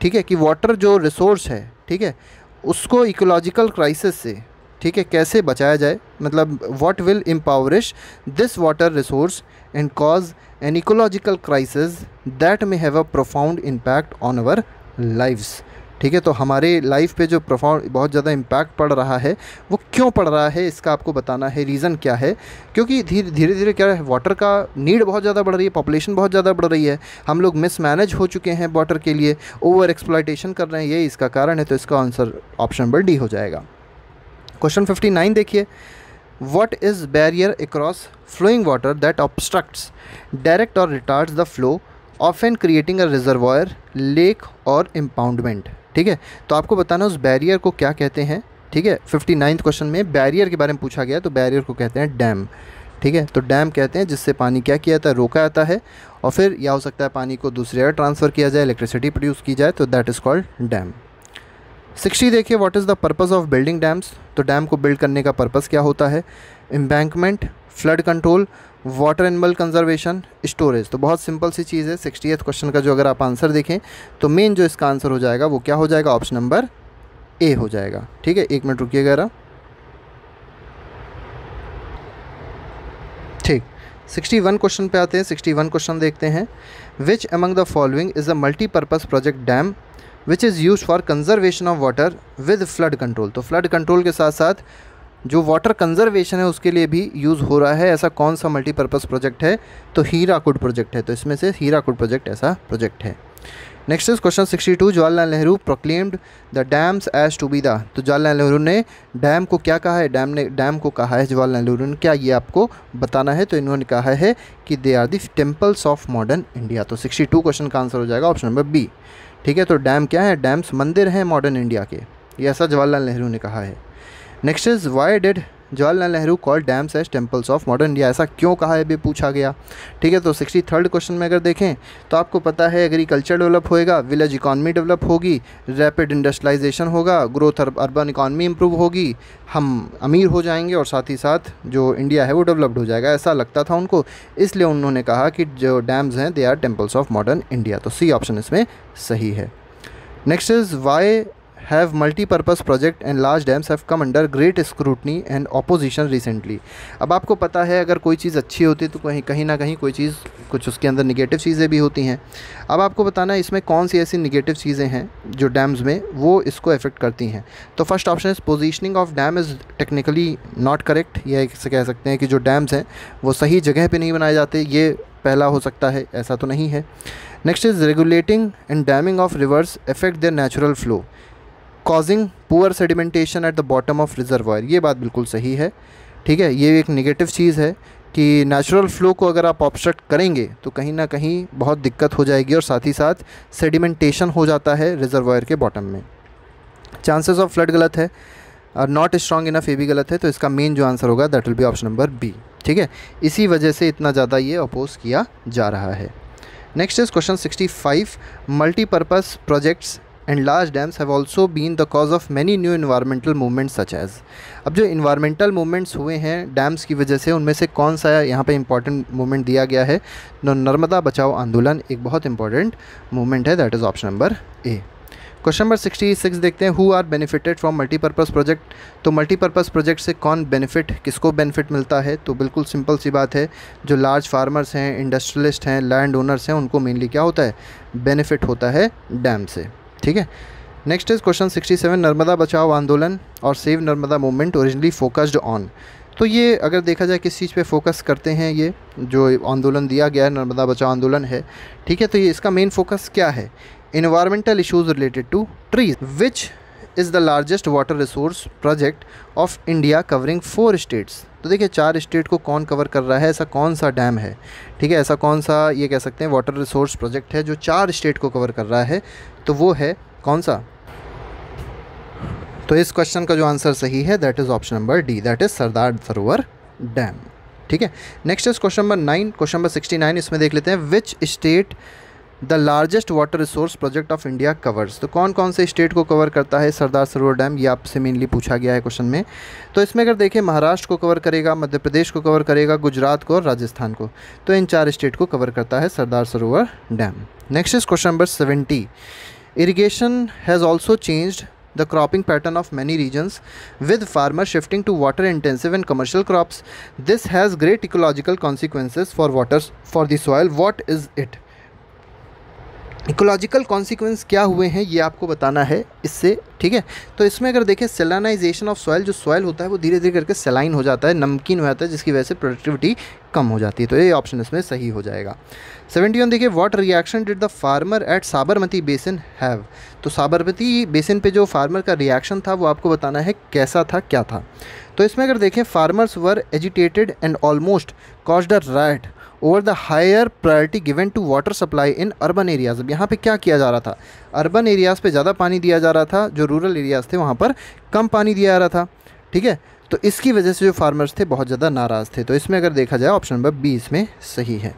ठीक है कि वाटर जो रिसोर्स है ठीक है उसको इकोलॉजिकल क्राइसिस से ठीक है कैसे बचाया जाए मतलब what will impoverish this water resource and cause an ecological crisis that may have a profound impact on our lives ठीक है तो हमारे लाइफ पे जो प्रफॉर्म बहुत ज़्यादा इम्पैक्ट पड़ रहा है वो क्यों पड़ रहा है इसका आपको बताना है रीज़न क्या है क्योंकि धीरे धीरे धीरे क्या है वाटर का नीड बहुत ज़्यादा बढ़ रही है पॉपुलेशन बहुत ज़्यादा बढ़ रही है हम लोग मिसमैनेज हो चुके हैं वाटर के लिए ओवर एक्सप्लाइटेशन कर रहे हैं ये इसका कारण है तो इसका आंसर ऑप्शन नंबर डी हो जाएगा क्वेश्चन फिफ्टी नाइन देखिए is barrier across flowing water that that direct or retard the flow of an creating a reservoir lake or impoundment ठीक है तो आपको बताना उस बैरियर को क्या कहते हैं ठीक है फिफ्टी नाइन्थ क्वेश्चन में बैरियर के बारे में पूछा गया तो बैरियर को कहते हैं डैम ठीक है तो डैम कहते हैं जिससे पानी क्या किया जाता है रोका जाता है और फिर यह हो सकता है पानी को दूसरी जगह ट्रांसफ़र किया जाए इलेक्ट्रिसिटी प्रोड्यूस की जाए तो that is called dam sixty देखिए what is the purpose of building dams तो डैम को बिल्ड करने का पर्पज़ क्या होता है embankment flood control water animal conservation storage तो बहुत सिंपल सी चीज़ है सिक्सटी क्वेश्चन का जो अगर आप आंसर देखें तो मेन जो इसका आंसर हो जाएगा वो क्या हो जाएगा ऑप्शन नंबर ए हो जाएगा ठीक है एक मिनट रुकी जरा ठीक सिक्सटी वन क्वेश्चन पे आते हैं सिक्सटी वन क्वेश्चन देखते हैं which among the following is a multipurpose project dam which is use for conservation of water with flood control तो फ्लड कंट्रोल के साथ साथ जो वाटर कंजर्वेशन है उसके लिए भी यूज़ हो रहा है ऐसा कौन सा मल्टीपर्पज़ प्रोजेक्ट है तो हीराकुड प्रोजेक्ट है तो इसमें से हीराकुड प्रोजेक्ट ऐसा प्रोजेक्ट है next is question 62 Jawaharlal Nehru proclaimed the dams as to be the तो जवाहरलाल नेहरू ने डैम को क्या कहा है डैम ने डैम को कहा है जवाहरलाल नेहरू ने क्या ये आपको बताना है तो इन्होंने कहा है कि they are the temples of modern India तो 62 क्वेश्चन का आंसर हो जाएगा ऑप्शन नंबर बी ठीक है तो डैम क्या है डैम्स मंदिर हैं मॉडर्न इंडिया के ये ऐसा जवाहरलाल नेहरू ने कहा है next is why did Jawaharlal Nehru call dams as temples of modern India ऐसा क्यों कहा है भी पूछा गया ठीक है तो सिक्सटी थर्ड क्वेश्चन में अगर देखें तो आपको पता है एग्रीकल्चर डेवलप होएगा विलेज इकॉनमी डेवलप होगी रैपिड इंडस्ट्रलाइजेशन होगा ग्रोथ अर्बन इकॉनमी इंप्रूव होगी हम अमीर हो जाएंगे और साथ ही साथ जो इंडिया है वो डेवलप्ड हो जाएगा ऐसा लगता था उनको इसलिए उन्होंने कहा कि जो डैम्स हैं they are temples of modern India तो सी ऑप्शन इसमें सही है next is why have multipurpose project and large dams have come under great scrutiny and opposition recently अब आपको पता है अगर कोई चीज़ अच्छी होती है तो कहीं कहीं ना कहीं कोई चीज़ कुछ उसके अंदर निगेटिव चीज़ें भी होती हैं अब आपको बताना है इसमें कौन सी ऐसी निगेटिव चीज़ें हैं जो डैम्स में वो इसको अफेक्ट करती हैं तो first option is positioning of dam is technically not correct या इससे कह सकते हैं कि जो डैम्स हैं वो सही जगह पर नहीं बनाए जाते ये पहला हो सकता है ऐसा तो नहीं है next is regulating and damming of rivers affect their natural flow causing poor sedimentation at the bottom of reservoir ये बात बिल्कुल सही है ठीक है ये एक नेगेटिव चीज़ है कि नेचुरल फ्लो को अगर आप ऑब्स्ट्रक्ट करेंगे तो कहीं ना कहीं बहुत दिक्कत हो जाएगी और साथ ही साथ सेडिमेंटेशन हो जाता है रिजर्वायर के बॉटम में चांसेस ऑफ फ्लड गलत है और नॉट स्ट्रॉन्ग इनफ ये भी गलत है तो इसका मेन जो आंसर होगा that will be option number B ठीक है इसी वजह से इतना ज़्यादा ये अपोज किया जा रहा है next is question 65 multipurpose projects and large dams have also been the cause of many new environmental movements such as अब जो इन्वायरमेंटल मूवमेंट्स हुए हैं डैम्स की वजह से उनमें से कौन सा यहाँ पे इंपॉर्टेंट मूवमेंट दिया गया है नर्मदा बचाओ आंदोलन एक बहुत इंपॉर्टेंट मूवमेंट है that is option number A question number sixty six देखते हैं who are benefited from multipurpose project तो मल्टीपर्पज़ प्रोजेक्ट से कौन बेनिफिट किसको बेनिफिट मिलता है तो बिल्कुल सिंपल सी बात है जो लार्ज फार्मर्स हैं इंडस्ट्रियलिस्ट हैं लैंड ओनर्स हैं उनको मेनली क्या होता है बेनिफिट होता है डैम से ठीक है नेक्स्ट इज क्वेश्चन 67 नर्मदा बचाओ आंदोलन और save Narmada movement originally focused on तो ये अगर देखा जाए किस चीज़ पे फोकस करते हैं ये जो आंदोलन दिया गया है नर्मदा बचाओ आंदोलन है ठीक है तो ये इसका मेन फोकस क्या है environmental issues related to trees which is the largest water resource project of India covering four states तो देखिए चार स्टेट को कौन कवर कर रहा है ऐसा कौन सा डैम है ठीक है ऐसा कौन सा ये कह सकते हैं वाटर रिसोर्स प्रोजेक्ट है जो चार स्टेट को कवर कर रहा है तो वो है कौन सा तो इस क्वेश्चन का जो आंसर सही है that is option number D that is Sardar Sarovar dam ठीक है next is question number nine question number sixty nine इसमें देख लेते हैं which state the largest water resource project of India covers तो कौन कौन से स्टेट को कवर करता है सरदार सरोवर डैम ये आपसे मेनली पूछा गया है क्वेश्चन में तो इसमें अगर देखें महाराष्ट्र को कवर करेगा मध्य प्रदेश को कवर करेगा गुजरात को और राजस्थान को तो इन चार स्टेट को कवर करता है Sardar Sarovar dam next is question number seventy irrigation has also changed the cropping pattern of many regions with farmer shifting to water intensive and commercial crops this has great ecological consequences for water for soil what is it ecological consequence क्या हुए हैं ये आपको बताना है इससे ठीक है तो इसमें अगर देखें सेलानाइजेशन ऑफ सॉइल जो सॉयल होता है वो धीरे धीरे करके सेलाइन हो जाता है नमकीन हो जाता है जिसकी वजह से प्रोडक्टिविटी कम हो जाती है तो ये ऑप्शन इसमें सही हो जाएगा सेवेंटी वन देखिए what reaction did the farmer at Sabarmati basin have तो साबरमती बेसिन पर जो फार्मर का रिएक्शन था वो आपको बताना है कैसा था क्या था तो इसमें अगर देखें farmers were agitated and almost cause the riot over the higher priority given to water supply in urban areas अब यहाँ पे क्या किया जा रहा था अर्बन एरियाज़ पे ज़्यादा पानी दिया जा रहा था जो रूरल एरियाज़ थे वहाँ पर कम पानी दिया जा रहा था ठीक है तो इसकी वजह से जो फार्मर्स थे बहुत ज़्यादा नाराज़ थे तो इसमें अगर देखा जाए ऑप्शन नंबर बी इसमें सही है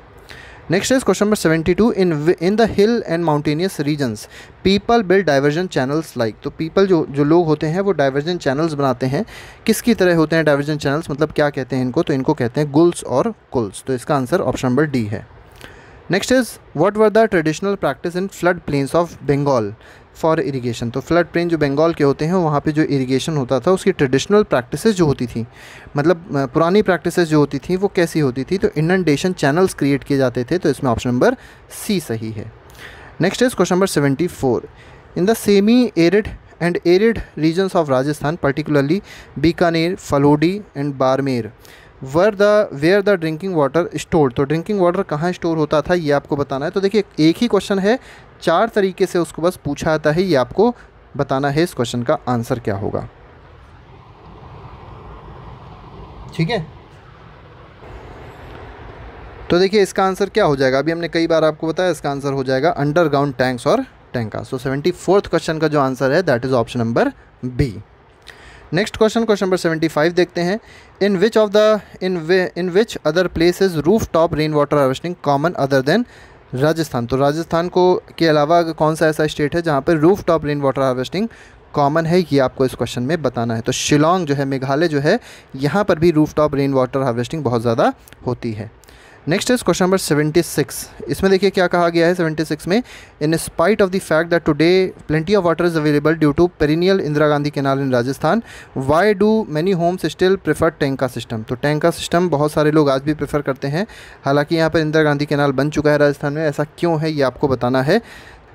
next is question number seventy two in in the hill and mountainous regions people build diversion channels like तो पीपल जो जो लोग होते हैं वो डाइवर्जन चैनल्स बनाते हैं किसकी तरह होते हैं डाइवर्जन चैनल्स मतलब क्या कहते हैं इनको तो इनको कहते हैं गुल्स और कुल्स तो इसका आंसर ऑप्शन नंबर डी है next is what were the traditional practice in flood plains of Bengal for irrigation तो फ्लड प्लेन जो बंगाल के होते हैं वहाँ पे जो इरिगेशन होता था उसकी ट्रेडिशनल प्रैक्टिस जो होती थी मतलब पुरानी प्रैक्टिस जो होती थी वो कैसी होती थी तो इनडेशन चैनल्स क्रिएट किए जाते थे तो इसमें ऑप्शन नंबर सी सही है next is question number seventy four in the semi arid and arid regions of Rajasthan particularly Bikaner Phalodi and Barmer were the where the drinking water store तो ड्रिंकिंग वाटर कहाँ स्टोर होता था ये आपको बताना है तो देखिए एक ही क्वेश्चन है चार तरीके से उसको बस पूछा जाता है ये आपको बताना है इस क्वेश्चन का आंसर क्या होगा ठीक है तो देखिए इसका आंसर क्या हो जाएगा अभी हमने कई बार आपको बताया इसका आंसर हो जाएगा अंडरग्राउंड टैंक्स और tanka so seventy fourth question का जो आंसर है that is option number B next question question number seventy five देखते हैं in which of the in in which other place roof top rain water harvesting common other than Rajasthan तो राजस्थान को के अलावा अगर कौन सा ऐसा स्टेट है जहाँ पर roof top rain water harvesting common है ये आपको इस क्वेश्चन में बताना है तो शिलोंग जो है मेघालय जो है यहाँ पर भी roof top rain water harvesting बहुत ज़्यादा होती है नेक्स्ट इज क्वेश्चन नंबर 76 इसमें देखिए क्या कहा गया है 76 में in spite of the fact that today plenty of water is available due to perennial Indira Gandhi canal in Rajasthan why do many homes still prefer tank का सिस्टम तो टैंक का सिस्टम बहुत सारे लोग आज भी प्रेफर करते हैं हालांकि यहाँ पर इंदिरा गांधी केनाल बन चुका है राजस्थान में ऐसा क्यों है ये आपको बताना है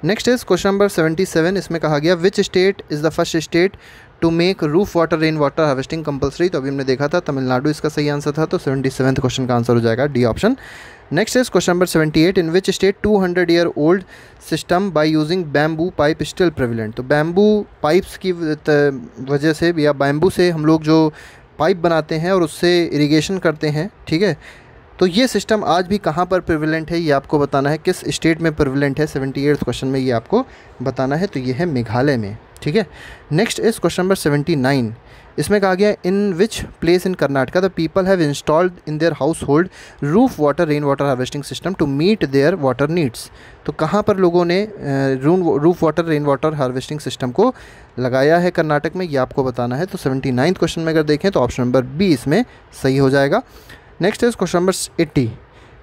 नेक्स्ट इज क्वेश्चन नंबर 77 इसमें कहा गया which state is the first state to make roof water rain water harvesting compulsory तो अभी हमने देखा था तमिलनाडु इसका सही आंसर था तो सेवेंटी सेवन्थ क्वेश्चन का आंसर हो जाएगा D option next is question number seventy eight in which state two hundred year old system by using bamboo pipe still prevalent तो बैम्बू पाइप्स की वजह से या बैम्बू से हम लोग जो पाइप बनाते हैं और उससे इरीगेशन करते हैं ठीक है तो ये सिस्टम आज भी कहाँ पर प्रिविलेंट है ये आपको बताना है किस स्टेट में प्रिविलेंट है सेवेंटी एट्थ क्वेश्चन में ये आपको बताना है तो ये है मेघालय में ठीक है next is question number seventy nine इसमें कहा गया in which place in Karnataka the people have installed in their household roof water rain water harvesting system to meet their water needs तो कहाँ पर लोगों ने roof water rain water harvesting system को लगाया है कर्नाटक में ये आपको बताना है तो सेवेंटी नाइन्थ क्वेश्चन में अगर देखें तो ऑप्शन नंबर बी इसमें सही हो जाएगा next is question number eighty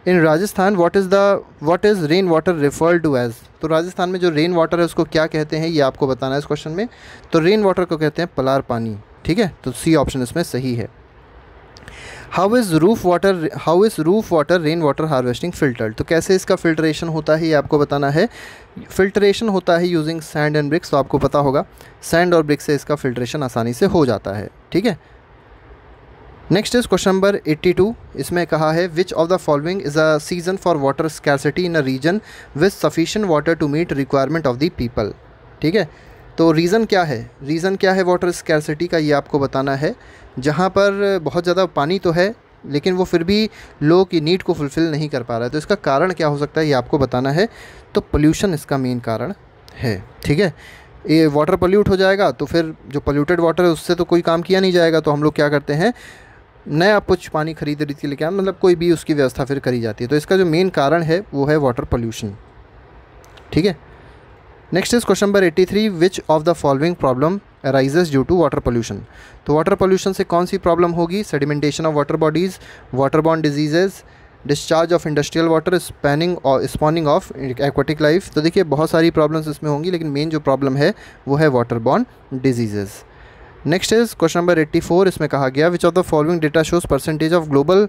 in Rajasthan what is the what is rain water referred to as तो राजस्थान में जो रेन वाटर है उसको क्या कहते हैं ये आपको बताना है इस क्वेश्चन में तो रेन वाटर को कहते हैं पलार पानी ठीक है तो सी ऑप्शन इसमें सही है how is roof water how is roof water rain water harvesting filter तो कैसे इसका फिल्ट्रेशन होता है ये आपको बताना है फिल्ट्रेशन होता है यूजिंग सैंड एंड ब्रिक्स तो आपको पता होगा सैंड और ब्रिक्स से इसका फिल्ट्रेशन आसानी से हो जाता है ठीक है नेक्स्ट इज क्वेश्चन नंबर 82 इसमें कहा है which of the following is a season for water scarcity in a region with sufficient water to meet requirement of the people ठीक है तो रीज़न क्या है रीज़न क्या है वाटर स्कैरसिटी का ये आपको बताना है जहाँ पर बहुत ज़्यादा पानी तो है लेकिन वो फिर भी लोग की नीड को फुलफ़िल नहीं कर पा रहा है तो इसका कारण क्या हो सकता है ये आपको बताना है तो पोल्यूशन इसका मेन कारण है ठीक है ये वाटर पोल्यूट हो जाएगा तो फिर जो पोल्यूटेड वाटर है उससे तो कोई काम किया नहीं जाएगा तो हम लोग क्या करते हैं नया कुछ पानी खरीद रही थी लेकिन मतलब कोई भी उसकी व्यवस्था फिर करी जाती है तो इसका जो मेन कारण है वो है वाटर पोल्यूशन ठीक है next is question number 83 three which of the following problem arises due to water pollution तो वाटर पोल्यूशन से कौन सी प्रॉब्लम होगी sedimentation of water bodies water बॉन्ड diseases discharge of industrial water spanning और स्पॉनिंग ऑफ एक्वाटिक लाइफ तो देखिए बहुत सारी प्रॉब्लम्स इसमें होंगी लेकिन मेन जो प्रॉब्लम है वो है वाटर बॉन्ड diseases next is question number 84 इसमें कहा गया which of the following data shows percentage of global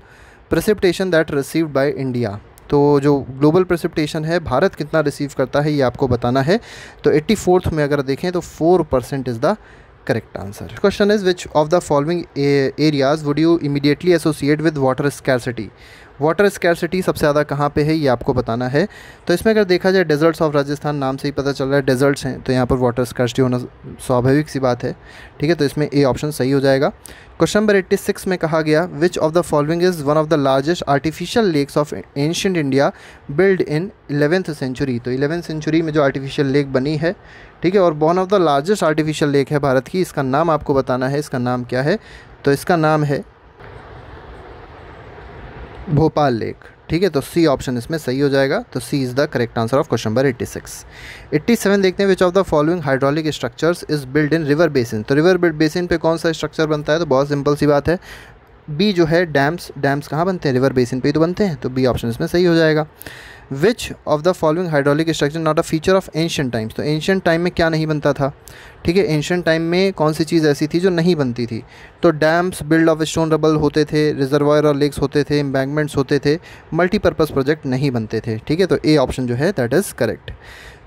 precipitation that received by India तो जो ग्लोबल प्रसिप्टेशन है भारत कितना रिसीव करता है ये आपको बताना है तो एट्टी फोर्थ में अगर देखें तो four percent is the correct answer question is which of the following areas would you immediately associate with water scarcity water scarcity सबसे ज़्यादा कहाँ पे है ये आपको बताना है तो इसमें अगर देखा जाए डेजर्ट्स ऑफ राजस्थान नाम से ही पता चल रहा है डेजर्ट्स हैं तो यहाँ पर वाटर स्कैरसिटी होना स्वाभाविक सी बात है ठीक है तो इसमें ए ऑप्शन सही हो जाएगा क्वेश्चन नंबर एट्टी सिक्स में कहा गया which of the following is one of the largest artificial lakes of ancient India build in eleventh century तो इलेवेंथ सेंचुरी में जो आर्टिफिशियल लेक बनी है ठीक है और one of the largest artificial lake है भारत की इसका नाम आपको बताना है इसका नाम क्या है तो इसका नाम है भोपाल लेक ठीक है तो सी ऑप्शन इसमें सही हो जाएगा तो C is the correct answer of question number 86 87 देखते हैं which of the following hydraulic structures is build in river basin तो रिवर बेसिन पे कौन सा स्ट्रक्चर बनता है तो बहुत सिंपल सी बात है बी जो है डैम्स डैम्स कहाँ बनते हैं रिवर बेसिन पे ही तो बनते हैं तो बी ऑप्शन इसमें सही हो जाएगा which of the following hydraulic structure not a feature of ancient times तो एंशियंट टाइम में क्या नहीं बनता था ठीक है एंशियंट टाइम में कौन सी चीज़ ऐसी थी जो नहीं बनती थी तो dams build of stone rubble होते थे रिजर्वायर और लेक्स होते थे एम्बैंगमेंट्स होते थे मल्टीपर्पज़ प्रोजेक्ट नहीं बनते थे ठीक है तो ए ऑप्शन जो है that is correct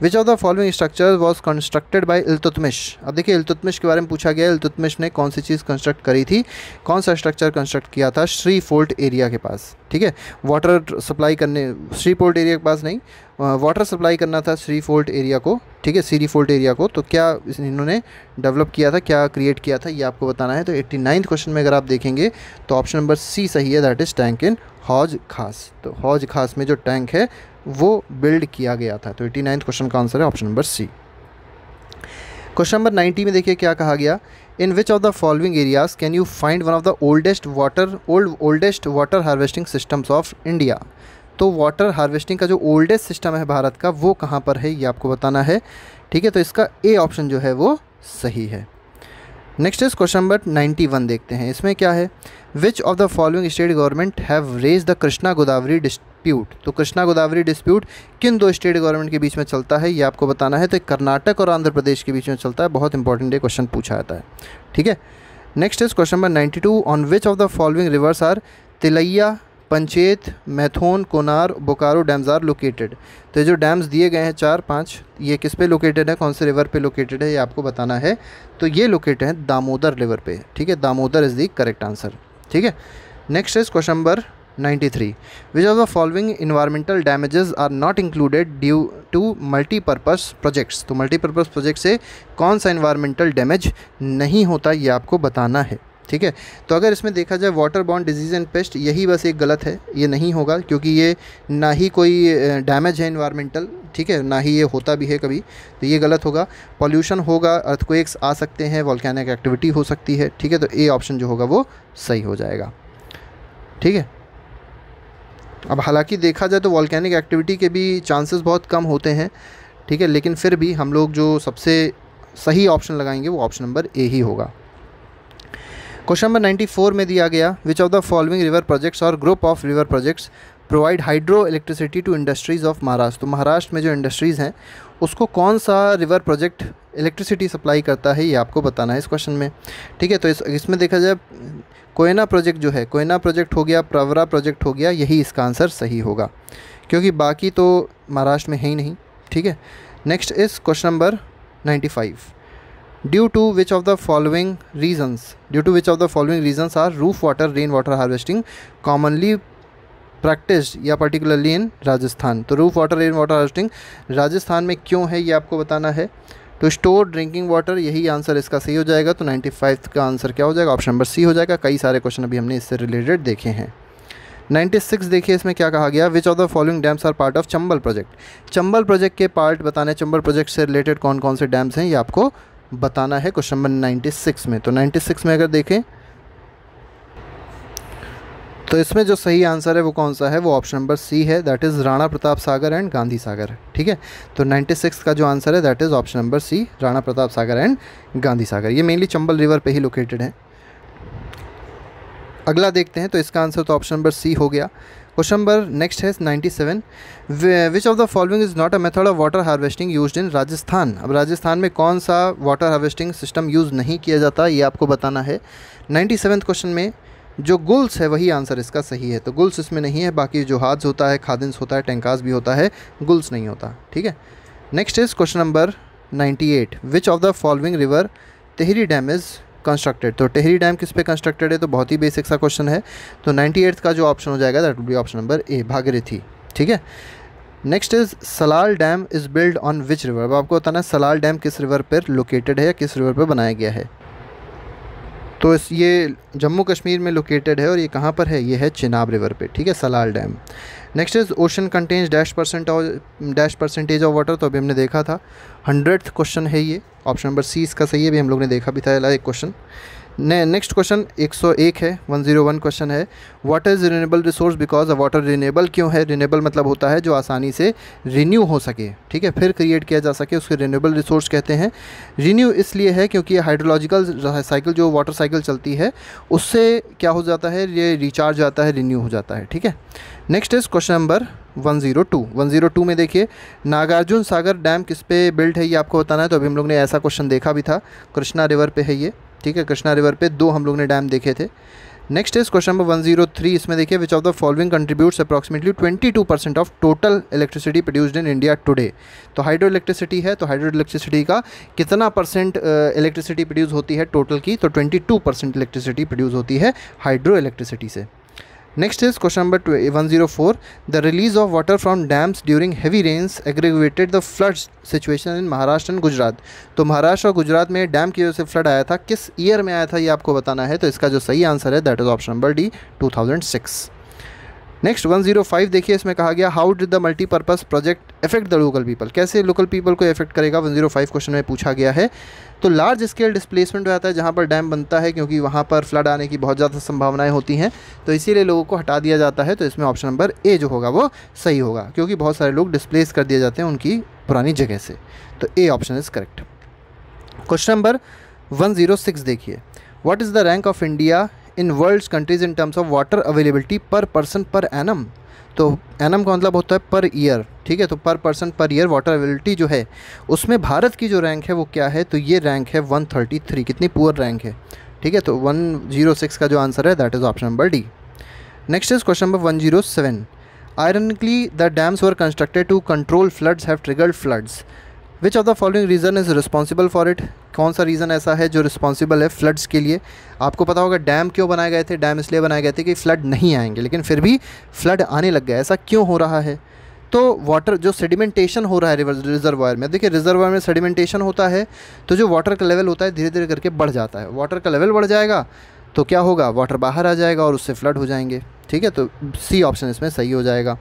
which of the following structure was constructed by Iltutmish अब देखिए इलतुतमिश के बारे में पूछा गया इलतुतमिश ने कौन सी चीज़ कंस्ट्रक्ट करी थी कौन सा स्ट्रक्चर कंस्ट्रक्ट किया था श्री फोल्ट एरिया के पास ठीक है वाटर सप्लाई करने श्री फोल्ट एरिया के पास नहीं वाटर सप्लाई करना था श्री फोल्ट एरिया को ठीक है सीरी फोल्ट एरिया को तो क्या इन्होंने डेवलप किया था क्या क्रिएट किया था ये आपको बताना है तो एट्टी नाइन्थ क्वेश्चन में अगर आप देखेंगे तो ऑप्शन नंबर सी सही है दैट इज़ टैंक इन हौज खास तो हौज खास में जो टैंक है वो बिल्ड किया गया था तो एटी नाइन्थ क्वेश्चन का आंसर है option number C question number ninety में देखिए क्या कहा गया in which of the following areas can you find one of the oldest water old oldest water harvesting systems of India तो water harvesting का जो ओल्डेस्ट सिस्टम है भारत का वो कहाँ पर है ये आपको बताना है ठीक है तो इसका ए ऑप्शन जो है वो सही है नेक्स्ट इज क्वेश्चन नंबर 91 देखते हैं इसमें क्या है which of the following state government have raise the Krishna Godavari dispute तो कृष्णा गोदावरी डिस्प्यूट किन दो स्टेट गवर्नमेंट के बीच में चलता है ये आपको बताना है तो कर्नाटक और आंध्र प्रदेश के बीच में चलता है बहुत इंपॉर्टेंट ये क्वेश्चन पूछा जाता है ठीक है next is question number two on which of the following rivers are Tilaiya Panchet Maithon Konar Bokaro dams are located तो जो डैम्स दिए गए हैं चार पाँच ये किस पे लोकेटेड है कौन से रिवर पे लोकेटेड है ये आपको बताना है तो ये लोकेटेड है दामोदर रिवर पे ठीक है Damodar is the correct answer ठीक है next is question number 93 which of the following environmental damages are not included due to multipurpose projects तो मल्टीपर्पज़ प्रोजेक्ट से कौन सा इन्वायरमेंटल डैमेज नहीं होता ये आपको बताना है ठीक है तो अगर इसमें देखा जाए वाटर बॉन्ड डिजीज़ एंड पेस्ट यही बस एक गलत है ये नहीं होगा क्योंकि ये ना ही कोई डैमेज है इन्वायरमेंटल ठीक है ना ही ये होता भी है कभी तो ये गलत होगा पॉल्यूशन होगा अर्थक्वेक्स आ सकते हैं वॉलकैनिक एक्टिविटी हो सकती है ठीक है तो ए ऑप्शन जो होगा वो सही हो जाएगा ठीक है अब हालांकि देखा जाए तो वॉलकैनिक एक्टिविटी के भी चांसेस बहुत कम होते हैं ठीक है लेकिन फिर भी हम लोग जो सबसे सही ऑप्शन लगाएंगे वो ऑप्शन नंबर ए ही होगा क्वेश्चन नंबर 94 में दिया गया which of the following river projects और group of river projects provide hydro electricity to industries of Maharashtra तो महाराष्ट्र में जो इंडस्ट्रीज़ हैं उसको कौन सा रिवर प्रोजेक्ट इलेक्ट्रिसिटी सप्लाई करता है ये आपको बताना है इस क्वेश्चन में ठीक है तो इस इसमें देखा जाए कोयना प्रोजेक्ट जो है कोयना प्रोजेक्ट हो गया प्रवरा प्रोजेक्ट हो गया यही इसका आंसर सही होगा क्योंकि बाकी तो महाराष्ट्र में है ही नहीं ठीक है next is question number ninety five due to which of the following reasons due to which of the following reasons are roof water rain water harvesting commonly practice या पर्टिकुलरली इन राजस्थान तो roof water rain water harvesting Rajasthan में क्यों है ये आपको बताना है to store drinking water यही आंसर इसका सही हो जाएगा तो नाइन्टी फाइव का आंसर क्या हो जाएगा ऑप्शन नंबर सी हो जाएगा कई सारे क्वेश्चन अभी हमने इससे रिलेटेड देखे हैं नाइन्टी सिक्स देखिए इसमें क्या कहा गया which of the following dams are part of Chambal project Chambal project के पार्ट बताने चंबल प्रोजेक्ट से रिलेटेड कौन कौन से डैम्स हैं ये आपको बताना है क्वेश्चन नंबर 96 में तो 96 में अगर देखें तो इसमें जो सही आंसर है वो कौन सा है वो ऑप्शन नंबर सी है that is Rana Pratap Sagar and Gandhi Sagar ठीक है तो 96 का जो आंसर है that is option number C Rana Pratap Sagar and Gandhi Sagar ये मेनली चंबल रिवर पर ही लोकेटेड है अगला देखते हैं तो इसका आंसर तो ऑप्शन नंबर सी हो गया क्वेश्चन नंबर नेक्स्ट है ninety seven which of the following is not a method of water harvesting use in Rajasthan अब राजस्थान में कौन सा वाटर हार्वेस्टिंग सिस्टम यूज़ नहीं किया जाता ये आपको बताना है नाइन्टी सेवन क्वेश्चन में जो गुल्स है वही आंसर इसका सही है तो गुल्स इसमें नहीं है बाकी जो हाथ होता है खादिन्स होता है टेंकास भी होता है गुल्स नहीं होता ठीक है next is question number ninety eight which of the following river Tehri dam is constructed तो टेहरी डैम किस पे कंस्ट्रक्टेड है तो बहुत ही बेसिक सा क्वेश्चन है तो नाइन्टी का जो ऑप्शन हो जाएगा that will be option number A Bhagirathi ठीक है next is Salal dam is build on which river अब आपको बताना है सलाल डैम किस रिवर पर लोकेटेड है या किस रिवर पर बनाया गया है तो इस ये जम्मू कश्मीर में लोकेटेड है और ये कहाँ पर है ये है चिनाब रिवर पे ठीक है Salal dam next is ocean contains dash percent dash percentage of water तो अभी हमने देखा था हंड्रेड क्वेश्चन है ये ऑप्शन नंबर सी इसका सही है भी हम लोग ने देखा भी था एक क्वेश्चन ने नेक्स्ट क्वेश्चन 101 है 101 क्वेश्चन है water is renewable resource because water renewable क्यों है रिनेबल मतलब होता है जो आसानी से रिन्यू हो सके ठीक है फिर क्रिएट किया जा सके उसके रिनेबल रिसोर्स कहते हैं रीन्यू इसलिए है क्योंकि हाइड्रोलॉजिकल साइकिल जो वाटर साइकिल चलती है उससे क्या हो जाता है ये रिचार्ज आता है रीन्यू हो जाता है ठीक है नेक्स्ट इज़ क्वेश्चन नंबर 102 102 में देखिए नागार्जुन सागर डैम किस पे बिल्ट है ये आपको बताना है तो अभी हम लोग ने ऐसा क्वेश्चन देखा भी था कृष्णा रिवर पे है ये ठीक है कृष्णा रिवर पे दो हम लोग ने डैम देखे थे नेक्स्ट इस क्वेश्चन नंबर 103 इसमें देखिए which of the following contributes approximately 22 percent of total electricity produced in India today तो हाइड्रो इलेक्ट्रिसिटी है तो हाइड्रो इलेक्ट्रिसिटी का कितना परसेंट इलेक्ट्रिसिटी प्रोड्यूस होती है टोटल की तो 22 परसेंट इलेक्ट्रिसिटी प्रोड्यूस होती है हाइड्रो इलेक्ट्रिसिटी से next is question number one zero four the release of water from dams during heavy rains aggravated the flood situation in Maharashtra and Gujarat तो महाराष्ट्र और गुजरात में डैम की वजह से फ्लड आया था किस ईयर में आया था ये आपको बताना है तो इसका जो सही आंसर है that is option number D two thousand six next 105 देखिए इसमें कहा गया how did the multipurpose project effect the local people कैसे लोकल पीपल को इफेक्ट करेगा 105 क्वेश्चन में पूछा गया है तो लार्ज स्केल डिस्प्लेसमेंट हो जाता है जहाँ पर डैम बनता है क्योंकि वहाँ पर फ्लड आने की बहुत ज़्यादा संभावनाएं होती हैं तो इसीलिए लोगों को हटा दिया जाता है तो इसमें ऑप्शन नंबर ए जो होगा वो सही होगा क्योंकि बहुत सारे लोग डिस्प्लेस कर दिए जाते हैं उनकी पुरानी जगह से तो A option is correct question number one देखिए what is the rank of India in world's countries in terms of water availability per person per annum तो एनम का मतलब होता है पर ईयर ठीक है तो पर person per year water availability जो है उसमें भारत की जो रैंक है वो क्या है तो ये रैंक है 133 कितनी पुअर रैंक है ठीक है तो 106 का जो आंसर है that is option number D next is question number 107 ironically the dams were constructed to control floods have triggered floods which of the following reason is responsible for it कौन सा reason ऐसा है जो responsible है floods के लिए आपको पता होगा डैम क्यों बनाए गए थे डैम इसलिए बनाए गए थे कि फ़्लड नहीं आएंगे लेकिन फिर भी फ्लड आने लग गया ऐसा क्यों हो रहा है तो वाटर जो सेडिमेंटेशन हो रहा है रिवर रिजर्वायर में देखिए रिजर्वायर में सेडिमेंटेशन होता है तो जो वाटर का लेवल होता है धीरे धीरे करके बढ़ जाता है वाटर का लेवल बढ़ जाएगा तो क्या होगा वाटर बाहर आ जाएगा और उससे फ्लड हो जाएंगे ठीक है तो सी ऑप्शन इसमें सही हो जाएगा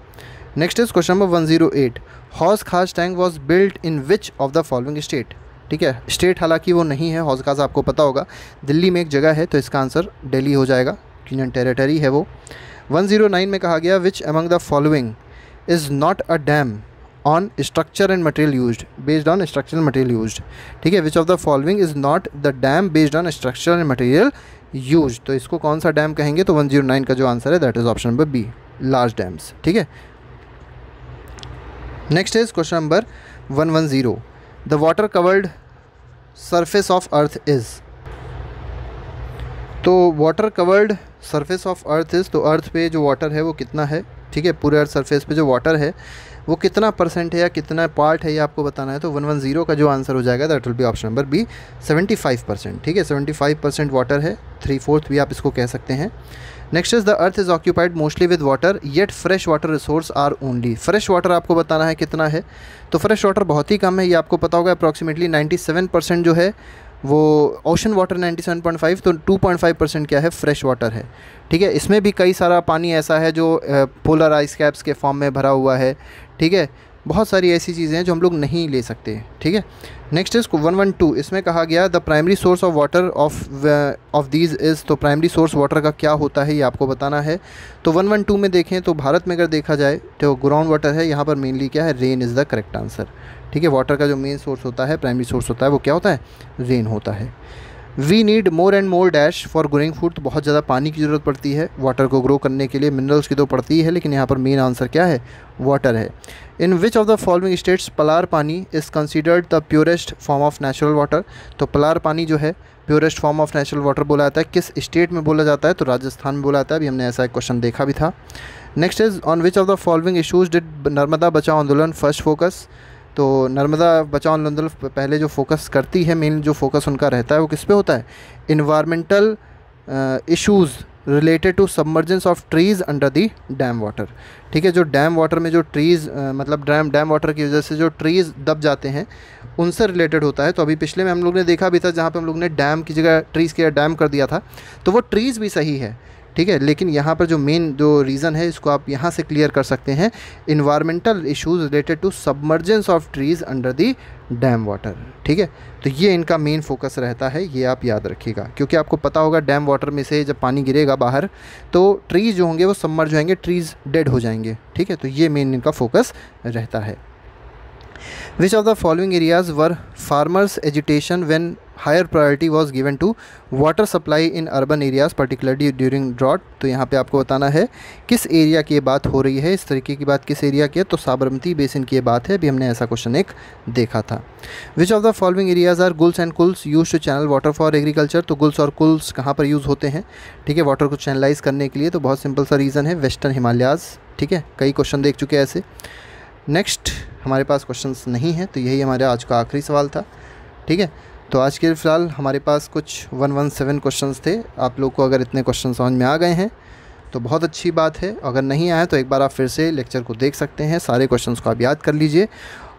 next is question number one zero eight Hauz Khas tank was built in which of the following state ठीक है स्टेट हालांकि वो नहीं है हौज गाज़ा आपको पता होगा दिल्ली में एक जगह है तो इसका आंसर दिल्ली हो जाएगा यूनियन टेरेटरी है वो 109 में कहा गया which among the following is not a dam on structure and material use based on structural material use ठीक है which of the following is not the dam based on structure and material use तो इसको कौन सा dam कहेंगे तो 109 का जो आंसर है that is option number B large dams ठीक है next is question number one one zero the water covered surface of earth is तो water covered surface of earth is तो अर्थ पे जो वाटर है वो कितना है ठीक है पूरे अर्थ सरफेस पे जो वाटर है वो कितना परसेंट है या कितना पार्ट है ये आपको बताना है तो वन वन ज़ीरो का जो आंसर हो जाएगा that will be option number B seventy five percent ठीक है सेवेंटी फाइव परसेंट वाटर है थ्री फोर्थ भी आप इसको कह सकते हैं next is the earth is occupied mostly with water yet fresh water resource are only fresh water आपको बताना है कितना है तो फ्रेश वाटर बहुत ही कम है ये आपको पता होगा अप्रॉक्सीमेटली 97 परसेंट जो है वो ओशन वाटर 97.5 तो 2.5 परसेंट क्या है फ्रेश वाटर है ठीक है इसमें भी कई सारा पानी ऐसा है जो पोलर आइस कैप्स के फॉर्म में भरा हुआ है ठीक है बहुत सारी ऐसी चीज़ें हैं जो हम लोग नहीं ले सकते ठीक है next is one one two इसमें कहा गया the primary source of water of of these is तो प्राइमरी सोर्स वाटर का क्या होता है ये आपको बताना है तो वन वन टू में देखें तो भारत में अगर देखा जाए तो ग्राउंड वाटर है यहाँ पर मेनली क्या है rain is the correct answer ठीक है वाटर का जो मेन सोर्स होता है प्राइमरी सोर्स होता है वो क्या होता है रेन होता है we need more and more dash for growing food तो बहुत ज़्यादा पानी की ज़रूरत पड़ती है वाटर को ग्रो करने के लिए मिनरल्स की तो पड़ती है लेकिन यहाँ पर मेन आंसर क्या है वाटर है in which of the following states Palar pani is considered the purest form of natural water तो पलार पानी जो है purest form of natural water बोला जाता है किस स्टेट में बोला जाता है तो राजस्थान में बोला जाता है अभी हमने ऐसा एक क्वेश्चन देखा भी था next is on which of the following issues did Narmada बचाओ आंदोलन फर्स्ट फोकस तो नर्मदा बचाओ आंदोलन पहले जो फोकस करती है मेन जो फोकस उनका रहता है वो किस पे होता है environmental issues related to submergence of trees under the dam water ठीक है जो डैम वाटर में जो ट्रीज़ मतलब डैम डैम वाटर की वजह से जो ट्रीज़ दब जाते हैं उनसे रिलेटेड होता है तो अभी पिछले में हम लोग ने देखा भी था जहाँ पे हम लोग ने डैम की जगह ट्रीज़ की जगह डैम कर दिया था तो वो ट्रीज़ भी सही है ठीक है लेकिन यहाँ पर जो मेन जो रीज़न है इसको आप यहाँ से क्लियर कर सकते हैं environmental issues related to submergence of trees under the dam water ठीक है तो ये इनका मेन फोकस रहता है ये आप याद रखिएगा क्योंकि आपको पता होगा डैम वाटर में से जब पानी गिरेगा बाहर तो ट्रीज़ जो होंगे वो सबमर्ज होंगे ट्रीज़ डेड हो जाएंगे ठीक है तो ये मेन इनका फोकस रहता है which of the following areas were farmers agitation when higher priority was given to water supply in urban areas particularly during drought तो यहाँ पे आपको बताना है किस एरिया की बात हो रही है इस तरीके की बात किस एरिया की है तो साबरमती बेसिन की बात है अभी हमने ऐसा क्वेश्चन एक देखा था which of the following areas are guls and kuls use to channel water for agriculture तो गुल्स और कुल्स कहाँ पर यूज़ होते हैं ठीक है वाटर को चैनलाइज करने के लिए तो बहुत सिंपल सा रीज़न है वेस्टर्न हिमालयाज़ ठीक है कई क्वेश्चन देख चुके हैं ऐसे नेक्स्ट हमारे पास क्वेश्चंस नहीं हैं तो यही हमारा आज का आखिरी सवाल था ठीक है तो आज के फ़िलहाल हमारे पास कुछ वन वन सेवन क्वेश्चन थे आप लोग को अगर इतने क्वेश्चन समझ में आ गए हैं तो बहुत अच्छी बात है अगर नहीं आए तो एक बार आप फिर से लेक्चर को देख सकते हैं सारे क्वेश्चंस को आप याद कर लीजिए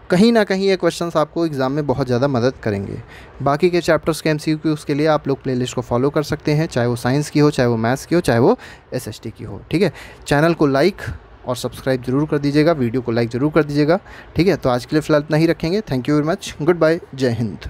कहीं ना कहीं ये क्वेश्चंस आपको एग्ज़ाम में बहुत ज़्यादा मदद करेंगे बाकी के चैप्टर्स के एम सी उसके लिए आप लोग प्लेलिस्ट को फॉलो कर सकते हैं चाहे वो साइंस की हो चाहे वो मैथ्स की हो चाहे वो एस की हो ठीक है चैनल को लाइक और सब्सक्राइब जरूर कर दीजिएगा वीडियो को लाइक ज़रूर कर दीजिएगा ठीक है तो आज के लिए फ़िलहाल इतना ही रखेंगे thank you very much good bye Jai Hind